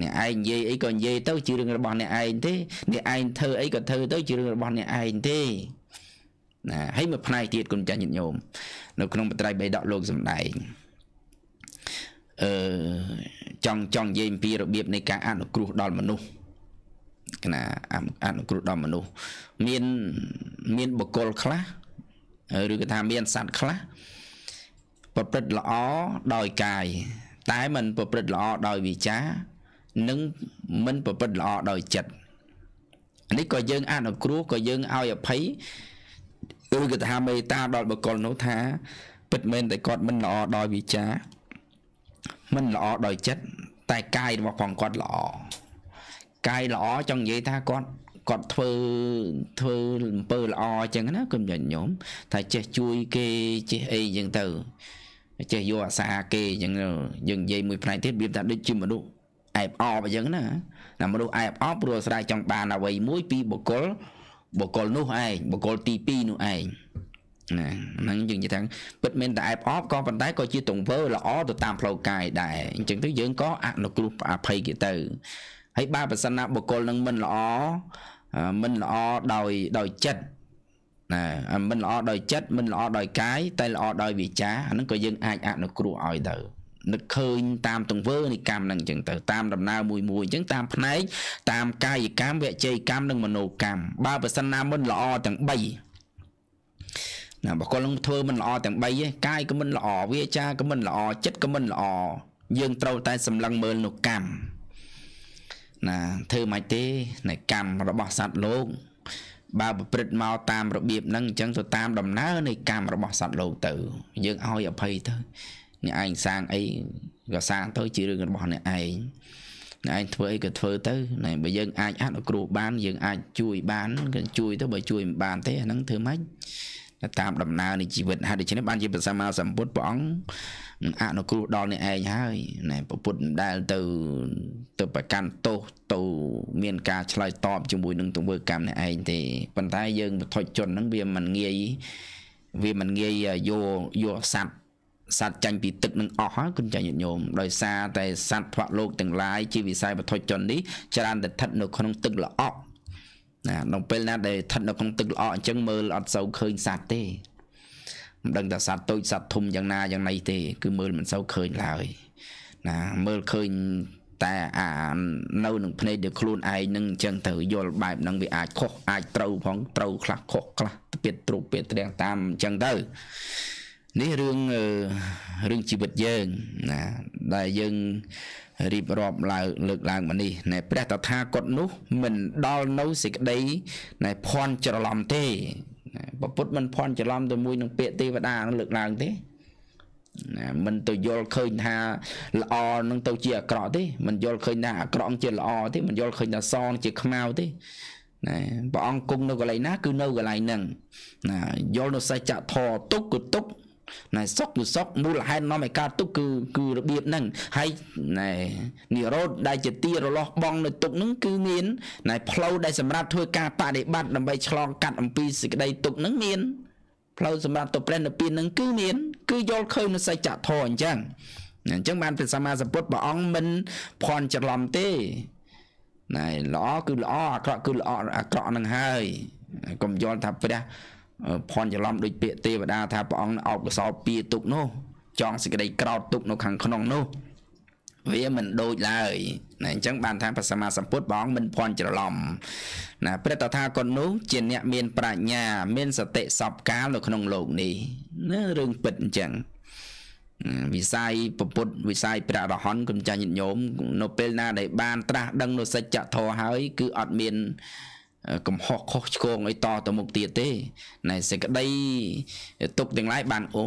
ណាអ្នកឯងនិយាយអីក៏និយាយទៅជារឿងរបស់អ្នកឯងទេអ្នកឯងធ្វើអីក៏ធ្វើទៅជារឿងរបស់អ្នកឯងទេណាហើយមួយផ្នែកទៀតគុណចាស់ញាតិញោមនៅ ក្នុងបត្រៃបេដកលោកសំដែងអឺចង់ចង់និយាយអំពីរបៀបនៃការអនុគ្រោះ ដល់មនុស្សគណៈអនុគ្រោះដល់មនុស្សមានមានបុគ្គលខ្លះឬក៏ថាមានសត្វខ្លះប្រព្រឹត្តល្អដោយកាយតែមិនប្រព្រឹត្តល្អដោយវាចានិងមិនប្រព្រឹត្តល្អដោយចិត្តនេះក៏យើងអនុគ្រោះក៏យើងឲ្យអភ័យឬក៏ថាមេត្តាដល់បុគ្គលនោះថា ពិតមែនតែគាត់មិនល្អដោយវាចាមិនល្អដោយចិត្តតែកាយរបស់ផងគាត់ល្អកាយល្អចង់និយាយថាគាត់គាត់ធ្វើធ្វើអំពើល្អអញ្ចឹងណាគុំញញោមថាចេះជួយគេចេះអីអញ្ចឹងទៅចេះយកអាសាគេអញ្ចឹងយើងនិយាយមួយផ្នែកទៀតវាថាដូចជាមនុស្សអែបអបអញ្ចឹងណាណាមនុស្សអែបអបព្រោះអាស្រ័យចង់បានអ្វីមួយពីបុគ្គលបុគ្គលនោះឯងបុគ្គលទី2នោះឯងណាហ្នឹងយើងនិយាយថាពិតមែនតែអែបអបក៏ប៉ុន្តែក៏ជាទង្វើល្អទៅតាមផ្លូវកាយដែរអញ្ចឹងទៅយើងក៏អនុគ្រោះអភ័យគេទៅហើយបើប្រសិនណាបុគ្គលនឹងមិនល្អមិនល្អដោយដោយចិត្តណាមិនល្អដោយចិត្តមិនល្អដោយកាយតែល្អដោយវាចាអាហ្នឹងក៏យើងអាចអនុគ្រោះឲ្យទៅនឹកឃើញតាម ទង្វើនៃកម្មហ្នឹងអញ្ចឹងទៅ តាមដំណើរមួយមួយអញ្ចឹងតាមផ្នែកតាមកាយកម្មវចីកម្មនិងមโนកម្មបើប្រសិនណាមិនល្អទាំង3ណាបើគាត់នឹងធ្វើមិនល្អទាំង3ឯងកាយក៏មិនល្អវាចាក៏មិនល្អចិត្តក៏មិនល្អយើងត្រូវតែសម្លឹងមើលនៅកម្មណាធ្វើមិនទេនៃកម្មរបស់សត្វលោកបើប្រព្រឹត្តមកតាមរបៀបហ្នឹងអញ្ចឹងទៅតាមដំណើរនៃកម្មរបស់សត្វលោកទៅ យើងឲ្យអភ័យទៅអ្នកឯងសាងអីក៏សាងទៅជារឿងរបស់អ្នកឯងអ្នកឯងធ្វើអីក៏ធ្វើទៅណែបើយើងអាចអនុគ្រោះបានយើងអាចជួយបានក៏ជួយទៅបើជួយមិនបានទេអាហ្នឹងធ្វើម៉េចតាមដំណើរនៃជីវិតហើយដូច្នេះបានជាព្រះសម្មាសម្ពុទ្ធព្រះអង្គអនុគ្រោះដល់អ្នកឯងហើយណែពុទ្ធមិនដែលទៅ ទៅប្រកាន់ទោសទៅមានការឆ្លើយតបជាមួយនឹងទង្វើកម្មអ្នកឯងទេប៉ុន្តែយើងពុទ្ធជនហ្នឹងវាមិនងាយវាមិនងាយយកយកសัตว์សัตว์ចាញ់ពីទឹកនឹងអស់ហើយគុណចាញាតិញោមដោយសារតែសัตว์ភ័ក្រលោកទាំងឡាយជាវិស័យពុទ្ធជននេះច្រើនតែស្ថិតនៅក្នុងទឹកល្អក់ណានៅពេលណាដែលស្ថិតនៅក្នុងទឹកល្អអញ្ចឹងមើលអត់សូវឃើញសត្វទេមិនដឹងថាសត្វតូចសត្វធំយ៉ាងណាយ៉ាងណីទេ គឺមើលមិនសូវឃើញឡើយណាមើលឃើញតែអានៅនឹងភ្នែកដែលខ្លួនឯងនឹងអញ្ចឹងទៅយល់បែបហ្នឹងវាអាចខុសអាចត្រូវផងត្រូវខ្លះខុសខ្លះពីត្រុបពីត្រាំងតាមអញ្ចឹងទៅ នេះរឿងរឿងជីវិតយើងណាដែលយើងរៀបរាប់ឡើងលើកឡើងមកនេះនៃព្រះតថាគតនោះ មិនដល់នៅសេចក្តីនៃភ័ន្តច្រឡំទេពុទ្ធមិនភ័ន្តច្រឡំទៅមួយនឹងពាក្យទេវតាលើកឡើងទេណាមិនទៅយល់ឃើញថាល្អនឹងទៅជាអាក្រក់ទេមិនយល់ឃើញថាអាក្រក់ជាល្អទេមិនយល់ឃើញថាសនឹងជាខ្មៅទេណាព្រះអង្គគង់នៅកន្លែងណា គឺនៅកន្លែងហ្នឹងណាយល់នៅសច្ចធម៌ទុកគឺទុក្ខណែសុខគឺសុខមូលហេតុនាំឲ្យកើតទុក្ខគឺគឺរបៀបហ្នឹងហើយណែនិរោធដែលជាទីរលាស់បងនៅទុក្ខហ្នឹងគឺមានណែផ្លូវដែលសម្រាប់ធ្វើការបដិបត្តិដើម្បីឆ្លងកាត់អំពីសេចក្តីទុក្ខហ្នឹងមានផ្លូវសម្រាប់ទៅព្រះនិព្វានហ្នឹងគឺមាន គឺយល់ឃើញនៅសច្ចធម៌អញ្ចឹងអញ្ចឹងបានព្រះសម្មាសម្ពុទ្ធព្រះអង្គមិនភ័ន្តច្រឡំទេណែល្អគឺល្អអាក្រក់គឺល្អអាក្រក់ហ្នឹងហើយកុំយល់ថាព្រះភ័ន្តច្រឡំដូចពាក្យទេវតាថាព្រះអង្គអោបកសោពីទុកនោះចង់សេចក្តីក្រោតទុកនៅខាងក្នុងនោះ វាមិនដូចឡើយណាអញ្ចឹងបាន ថាព្រះសម្មាសម្ពុទ្ធព្រះអង្គមិនភ័ន្តច្រឡំណាព្រះតថាគតនោះ ជាអ្នកមានប្រាជ្ញាមានសតិសពកាលនៅក្នុងលោកនេះណារឿងពិតអញ្ចឹងវិស័យពុទ្ធវិស័យព្រះរហន្តគំចាញ់ញាតិញោមនៅពេលណាដែលបានត្រាស់ដឹងនៅសច្ចធម៌ហើយគឺអត់មានកំហុសខុសឆ្គងអីតទៅមុខទៀតទេណែសេចក្តីទុកទាំងឡាយបានអូ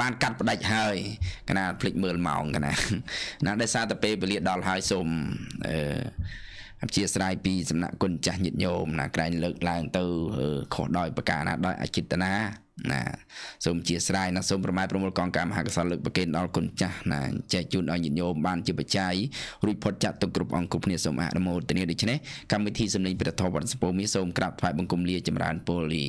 បានកាត់ផ្ដាច់ហើយកណាភ្លេចមើលម៉ោងកណាណាដោយសារតែពេលវេលាដល់ហើយសូមអឺអព្យាស្រ័យពីសំណាក់គុណចាស់ញាតិញោមណាក្រែងលើកឡើងទៅខុសដោយប្រការណាដោយអចេតនាណាសូមជាស្ដាយណាសូមប្រម៉ែប្រមូលកងកម្មហាកសលលើកប្រគេនដល់គុណចាស់ណាចែកជូនដល់ញាតិញោមបានជាបច្ច័យរួចផុតចាក់ទឹកគ្រប់អង្គគ្រប់គ្នាសូមអនុមោទនាដូច្នេះកម្មវិធីសម្លេងព្រះធម៌វត្តសពោមាសូមក្រាបថ្វាយបង្គំលាចម្រើនពរលា